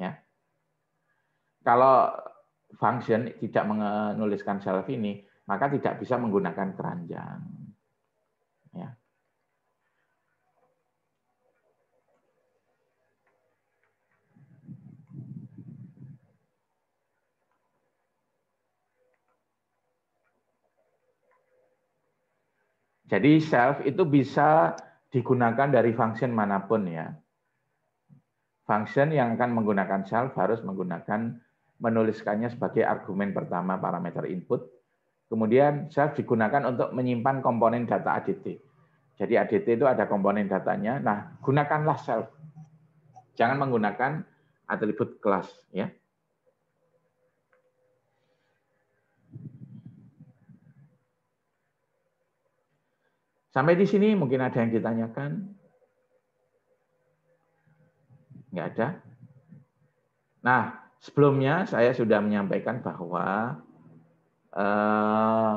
Ya. Kalau function tidak menuliskan self ini, maka tidak bisa menggunakan keranjang. Jadi self itu bisa digunakan dari function manapun ya. Function yang akan menggunakan self harus menggunakan menuliskannya sebagai argumen pertama parameter input. Kemudian self digunakan untuk menyimpan komponen data ADT. Jadi ADT itu ada komponen datanya. Nah, gunakanlah self. Jangan menggunakan atribut kelas ya. Sampai di sini mungkin ada yang ditanyakan? Nggak ada? Nah, sebelumnya saya sudah menyampaikan bahwa eh,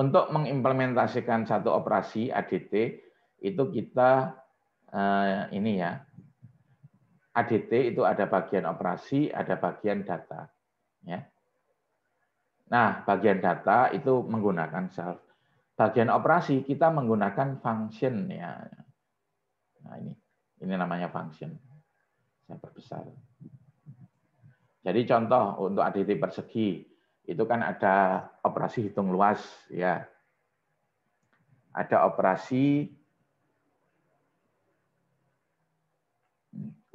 untuk mengimplementasikan satu operasi ADT itu kita eh, ini ya ADT itu ada bagian operasi, ada bagian data. Ya. Nah, bagian data itu menggunakan self. Bagian operasi kita menggunakan function ya. Nah, ini ini namanya function. Saya perbesar. Jadi contoh untuk aditi persegi itu kan ada operasi hitung luas ya. Ada operasi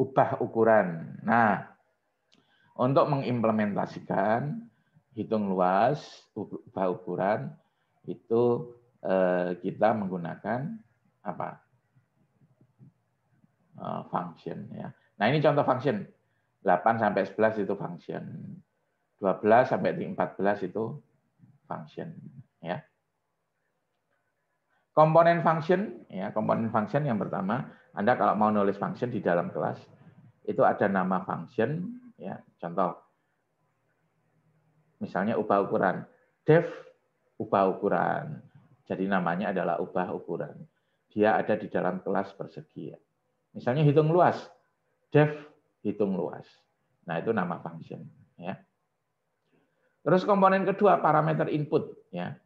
ubah ukuran. Nah, untuk mengimplementasikan hitung luas, ubah ukuran, itu eh, kita menggunakan apa? Eh, function ya. Nah, ini contoh function. 8 sampai 11 itu function. 12 sampai 14 itu function ya. Komponen function ya, komponen function yang pertama, Anda kalau mau nulis function di dalam kelas itu ada nama function ya. Contoh Misalnya ubah ukuran. Dev ubah ukuran. Jadi namanya adalah ubah ukuran. Dia ada di dalam kelas persegi. Misalnya hitung luas. Dev hitung luas. Nah, itu nama function, ya. Terus komponen kedua parameter input, ya.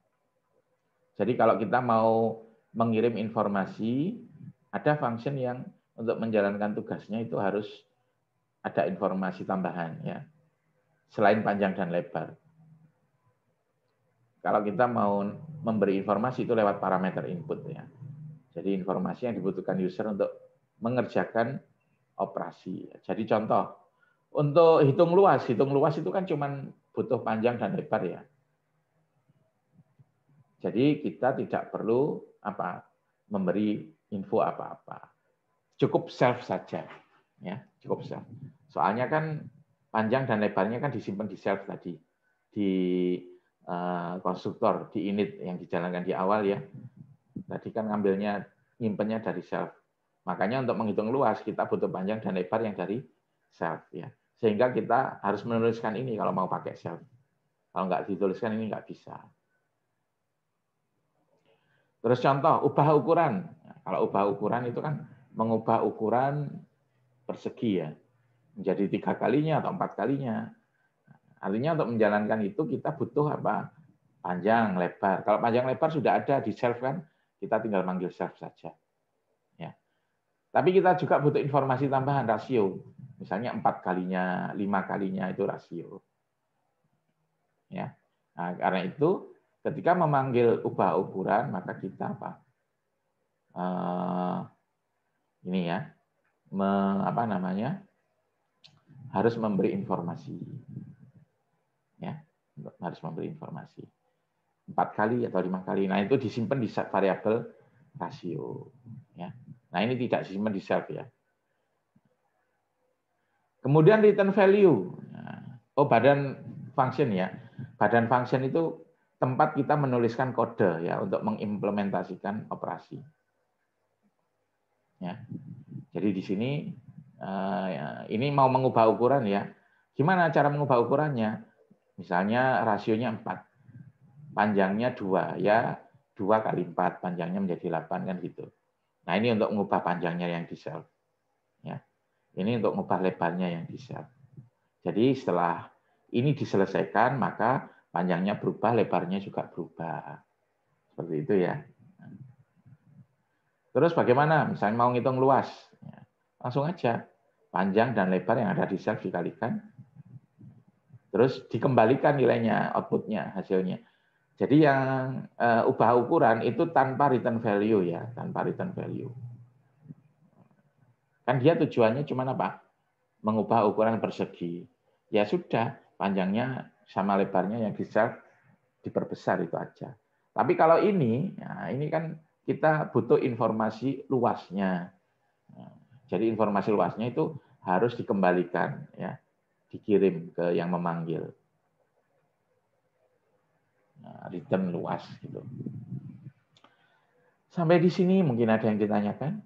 Jadi kalau kita mau mengirim informasi, ada function yang untuk menjalankan tugasnya itu harus ada informasi tambahan ya. Selain panjang dan lebar. Kalau kita mau memberi informasi itu lewat parameter input ya. Jadi informasi yang dibutuhkan user untuk mengerjakan operasi. Jadi contoh, untuk hitung luas, hitung luas itu kan cuman butuh panjang dan lebar ya. Jadi kita tidak perlu apa memberi info apa-apa. Cukup self saja ya, cukup self. Soalnya kan panjang dan lebarnya kan disimpan di self tadi. Di Eh, konstruktor di init yang dijalankan di awal ya. Tadi kan ngambilnya nyimpennya dari self. Makanya untuk menghitung luas kita butuh panjang dan lebar yang dari self ya. Sehingga kita harus menuliskan ini kalau mau pakai self. Kalau nggak dituliskan ini nggak bisa. Terus contoh ubah ukuran. Kalau ubah ukuran itu kan mengubah ukuran persegi ya menjadi tiga kalinya atau empat kalinya Artinya untuk menjalankan itu kita butuh apa? Panjang, lebar. Kalau panjang lebar sudah ada di self kan, kita tinggal manggil self saja. Ya. Tapi kita juga butuh informasi tambahan rasio. Misalnya empat kalinya, lima kalinya itu rasio. Ya. Nah, karena itu ketika memanggil ubah ukuran maka kita apa? Uh, ini ya, me, apa namanya? harus memberi informasi ya harus memberi informasi empat kali atau lima kali. Nah itu disimpan di variabel rasio. Ya. Nah ini tidak disimpan di self ya. Kemudian return value. Nah, oh badan function ya. Badan function itu tempat kita menuliskan kode ya untuk mengimplementasikan operasi. Ya. Jadi di sini eh, ini mau mengubah ukuran ya. Gimana cara mengubah ukurannya? Misalnya rasionya 4, panjangnya 2, ya 2 kali 4, panjangnya menjadi 8, kan gitu. Nah ini untuk mengubah panjangnya yang di sel. Ya. Ini untuk mengubah lebarnya yang di sel. Jadi setelah ini diselesaikan, maka panjangnya berubah, lebarnya juga berubah. Seperti itu ya. Terus bagaimana? Misalnya mau ngitung luas. Ya, langsung aja. Panjang dan lebar yang ada di sel dikalikan Terus dikembalikan nilainya, outputnya, hasilnya. Jadi yang uh, ubah ukuran itu tanpa return value ya, tanpa return value. Kan dia tujuannya cuma apa? Mengubah ukuran persegi. Ya sudah, panjangnya sama lebarnya yang bisa diperbesar itu aja. Tapi kalau ini, nah ini kan kita butuh informasi luasnya. Nah, jadi informasi luasnya itu harus dikembalikan ya dikirim ke yang memanggil. Nah, return luas gitu. Sampai di sini mungkin ada yang ditanyakan.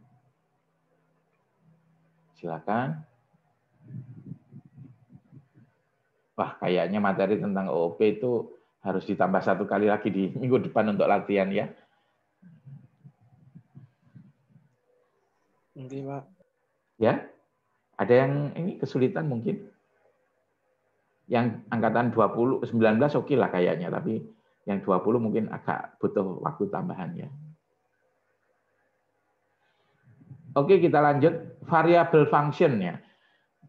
Silakan. Wah, kayaknya materi tentang OOP itu harus ditambah satu kali lagi di minggu depan untuk latihan ya. Mungkin, Pak. Ya? Ada yang ini kesulitan mungkin? yang angkatan 20 19 oke okay lah kayaknya tapi yang 20 mungkin agak butuh waktu tambahan ya. Oke, kita lanjut variable function ya.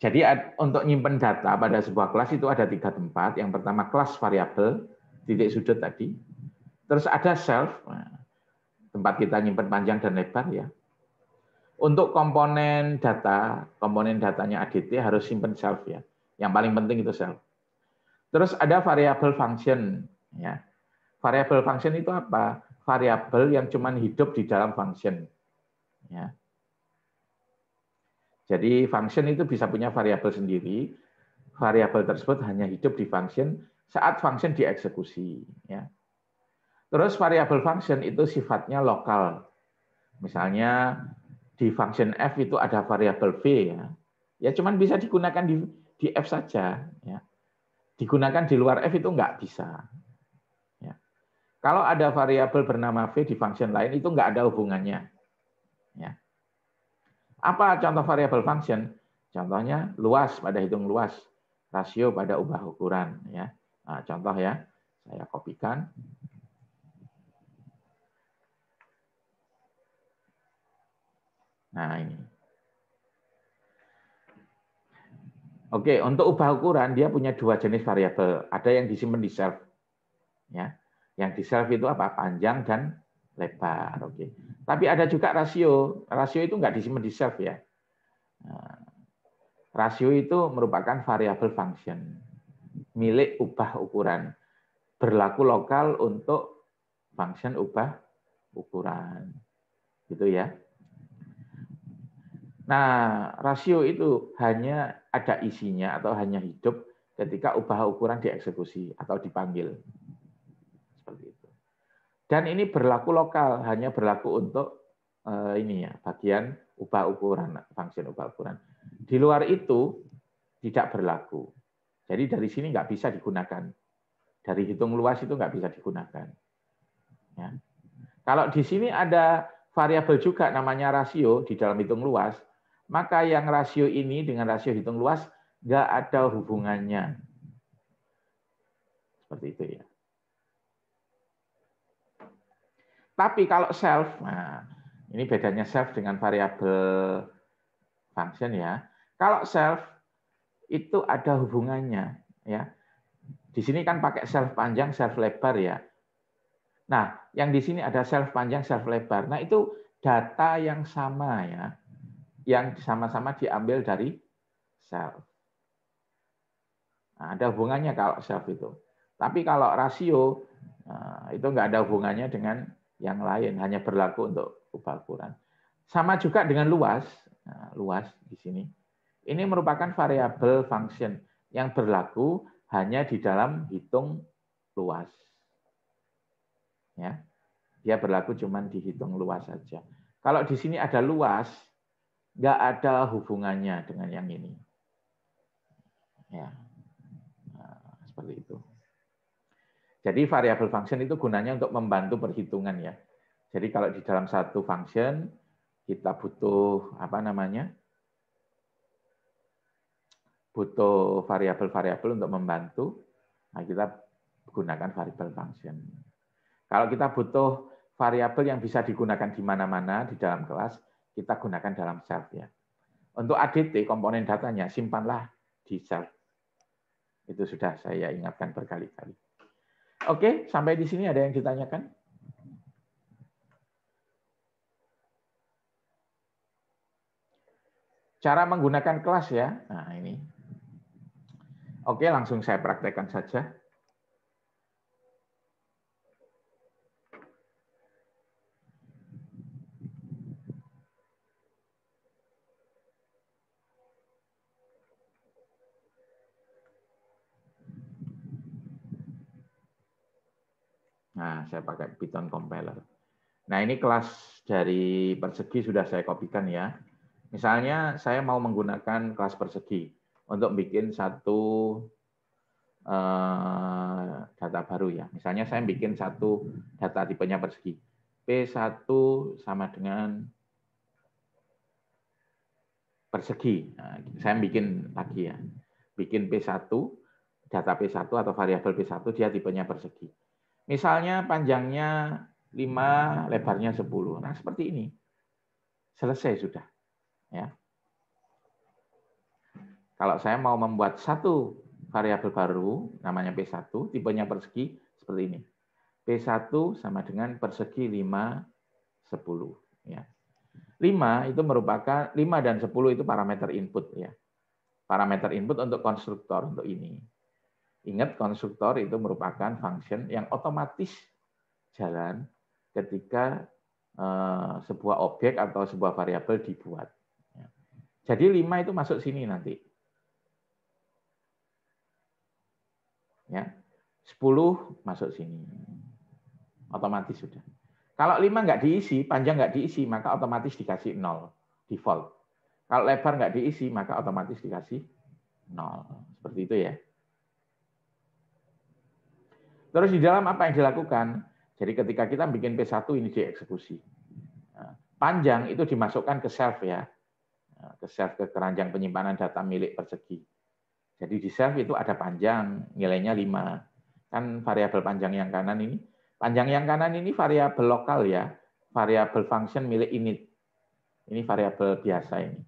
Jadi untuk nyimpen data pada sebuah kelas itu ada tiga tempat. Yang pertama kelas variable titik sudut tadi. Terus ada self nah, tempat kita nyimpen panjang dan lebar ya. Untuk komponen data, komponen datanya ADT harus simpen self ya. Yang paling penting itu self. Terus ada variabel function. Ya. Variabel function itu apa? Variabel yang cuma hidup di dalam function. Ya. Jadi function itu bisa punya variabel sendiri. Variabel tersebut hanya hidup di function saat function dieksekusi. Ya. Terus variabel function itu sifatnya lokal. Misalnya di function f itu ada variabel v ya. Ya cuman bisa digunakan di di f saja ya digunakan di luar f itu nggak bisa. Ya. Kalau ada variabel bernama v di function lain itu nggak ada hubungannya. Ya. Apa contoh variabel function? Contohnya luas pada hitung luas, rasio pada ubah ukuran. Ya. Nah, contoh ya, saya kopikan. Nah ini. Oke, untuk ubah ukuran dia punya dua jenis variabel. Ada yang disimpan di self, ya. Yang di self itu apa? Panjang dan lebar. Oke. Tapi ada juga rasio. Rasio itu nggak disimpan di self ya. Nah, rasio itu merupakan variabel function milik ubah ukuran. Berlaku lokal untuk function ubah ukuran. Gitu ya. Nah, rasio itu hanya ada isinya atau hanya hidup ketika ubah ukuran dieksekusi atau dipanggil. Seperti itu. Dan ini berlaku lokal, hanya berlaku untuk eh, ini ya, bagian ubah ukuran, fungsi ubah ukuran. Di luar itu tidak berlaku. Jadi dari sini nggak bisa digunakan. Dari hitung luas itu nggak bisa digunakan. Ya. Kalau di sini ada variabel juga namanya rasio di dalam hitung luas, maka yang rasio ini dengan rasio hitung luas nggak ada hubungannya. Seperti itu ya. Tapi kalau self, nah, ini bedanya self dengan variabel function ya. Kalau self itu ada hubungannya ya. Di sini kan pakai self panjang, self lebar ya. Nah, yang di sini ada self panjang, self lebar. Nah, itu data yang sama ya yang sama-sama diambil dari self, Nah, ada hubungannya kalau self itu. Tapi kalau rasio eh, itu nggak ada hubungannya dengan yang lain, hanya berlaku untuk kubah ukuran. Sama juga dengan luas, nah, luas di sini. Ini merupakan variabel function yang berlaku hanya di dalam hitung luas. Ya, dia berlaku cuma dihitung luas saja. Kalau di sini ada luas, nggak ada hubungannya dengan yang ini. Ya, nah, seperti itu. Jadi variabel function itu gunanya untuk membantu perhitungan ya. Jadi kalau di dalam satu function kita butuh apa namanya? Butuh variabel-variabel untuk membantu. Nah, kita gunakan variabel function. Kalau kita butuh variabel yang bisa digunakan di mana-mana di dalam kelas, kita gunakan dalam self ya. Untuk ADT komponen datanya simpanlah di self. Itu sudah saya ingatkan berkali-kali. Oke, sampai di sini ada yang ditanyakan? Cara menggunakan kelas ya. Nah, ini. Oke, langsung saya praktekkan saja. saya pakai Python compiler. Nah, ini kelas dari persegi sudah saya kopikan ya. Misalnya saya mau menggunakan kelas persegi untuk bikin satu eh, data baru ya. Misalnya saya bikin satu data tipenya persegi. P1 sama dengan persegi. Nah, saya bikin lagi ya. Bikin P1, data P1 atau variabel P1 dia tipenya persegi. Misalnya panjangnya 5, lebarnya 10. Nah, seperti ini. Selesai sudah. Ya. Kalau saya mau membuat satu variabel baru, namanya P1, tipenya persegi seperti ini. P1 sama dengan persegi 5, 10. Ya. 5 itu merupakan 5 dan 10 itu parameter input ya. Parameter input untuk konstruktor untuk ini. Ingat konstruktor itu merupakan function yang otomatis jalan ketika eh, sebuah objek atau sebuah variabel dibuat. Ya. Jadi lima itu masuk sini nanti. Ya, 10 masuk sini. Otomatis sudah. Kalau 5 nggak diisi, panjang nggak diisi, maka otomatis dikasih 0 default. Kalau lebar nggak diisi, maka otomatis dikasih 0. Seperti itu ya. Terus di dalam apa yang dilakukan? Jadi ketika kita bikin P1 ini dieksekusi. Nah, panjang itu dimasukkan ke self ya. Nah, ke self, ke keranjang penyimpanan data milik persegi. Jadi di self itu ada panjang, nilainya 5. Kan variabel panjang yang kanan ini. Panjang yang kanan ini variabel lokal ya. Variabel function milik init. Ini variabel biasa ini.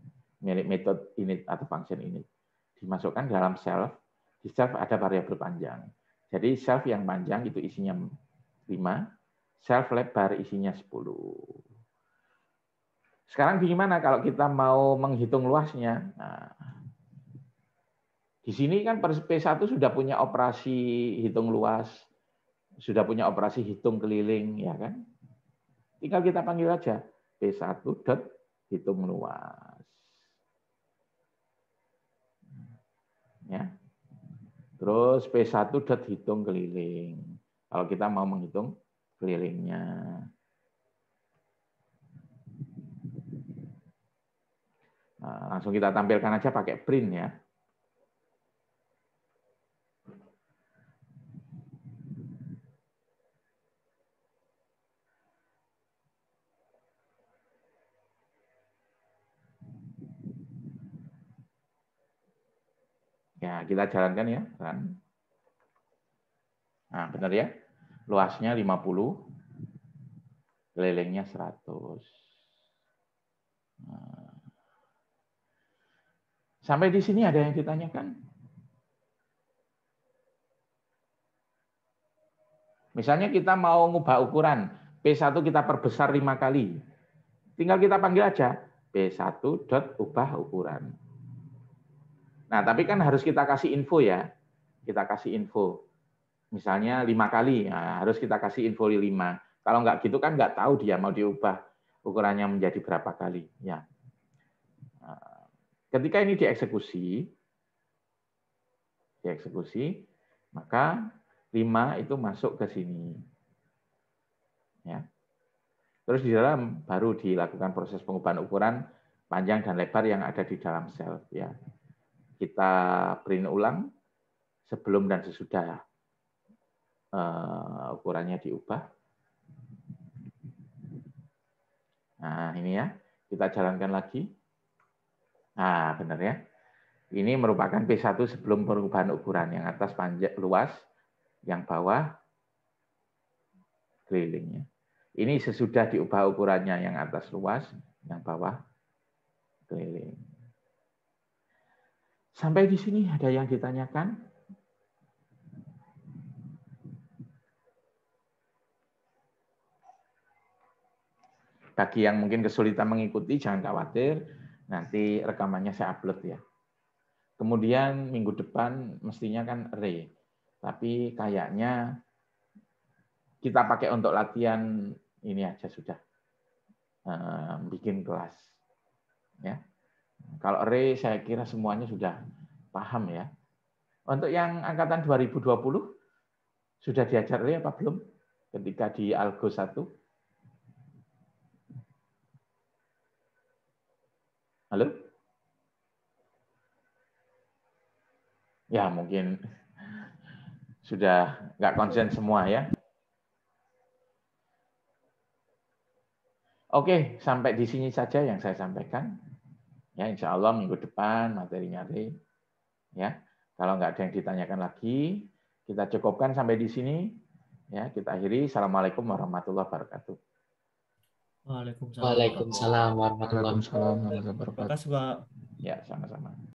Milik metode init atau function init. Dimasukkan dalam self. Di self ada variabel panjang jadi self yang panjang itu isinya 5, self lebar isinya 10. Sekarang gimana kalau kita mau menghitung luasnya? Nah, di sini kan per P1 sudah punya operasi hitung luas, sudah punya operasi hitung keliling, ya kan? Tinggal kita panggil aja P1 dot hitung luas. Ya. Terus P1 dot hitung keliling. Kalau kita mau menghitung kelilingnya. Nah, langsung kita tampilkan aja pakai print ya. Nah, kita jalankan ya. Run. Kan? Nah, benar ya. Luasnya 50, kelilingnya 100. Nah. Sampai di sini ada yang ditanyakan? Misalnya kita mau ngubah ukuran, P1 kita perbesar lima kali. Tinggal kita panggil aja, P1 dot ubah ukuran. Nah, tapi kan harus kita kasih info ya. Kita kasih info. Misalnya lima kali, nah, harus kita kasih info lima. Kalau nggak gitu kan nggak tahu dia mau diubah ukurannya menjadi berapa kali. Ya. Nah, ketika ini dieksekusi, dieksekusi, maka lima itu masuk ke sini. Ya. Terus di dalam baru dilakukan proses pengubahan ukuran panjang dan lebar yang ada di dalam sel. Ya kita print ulang sebelum dan sesudah uh, ukurannya diubah. Nah, ini ya. Kita jalankan lagi. Nah, benar ya. Ini merupakan P1 sebelum perubahan ukuran. Yang atas panjang luas, yang bawah kelilingnya. Ini sesudah diubah ukurannya. Yang atas luas, yang bawah keliling. Sampai di sini ada yang ditanyakan? Bagi yang mungkin kesulitan mengikuti, jangan khawatir. Nanti rekamannya saya upload ya. Kemudian minggu depan mestinya kan re. Tapi kayaknya kita pakai untuk latihan ini aja sudah. Eh, bikin kelas. Ya. Kalau Re saya kira semuanya sudah paham ya. Untuk yang angkatan 2020 sudah diajar Re apa belum? Ketika di Algo satu, Halo? Ya mungkin sudah nggak konsen semua ya. Oke, sampai di sini saja yang saya sampaikan. Ya, insya Allah minggu depan materi nyari Ya, kalau nggak ada yang ditanyakan lagi, kita cukupkan sampai di sini. Ya, kita akhiri. Assalamualaikum warahmatullahi wabarakatuh. Waalaikumsalam. Waalaikumsalam warahmatullahi wabarakatuh. Terima kasih Pak. Ya, sama-sama.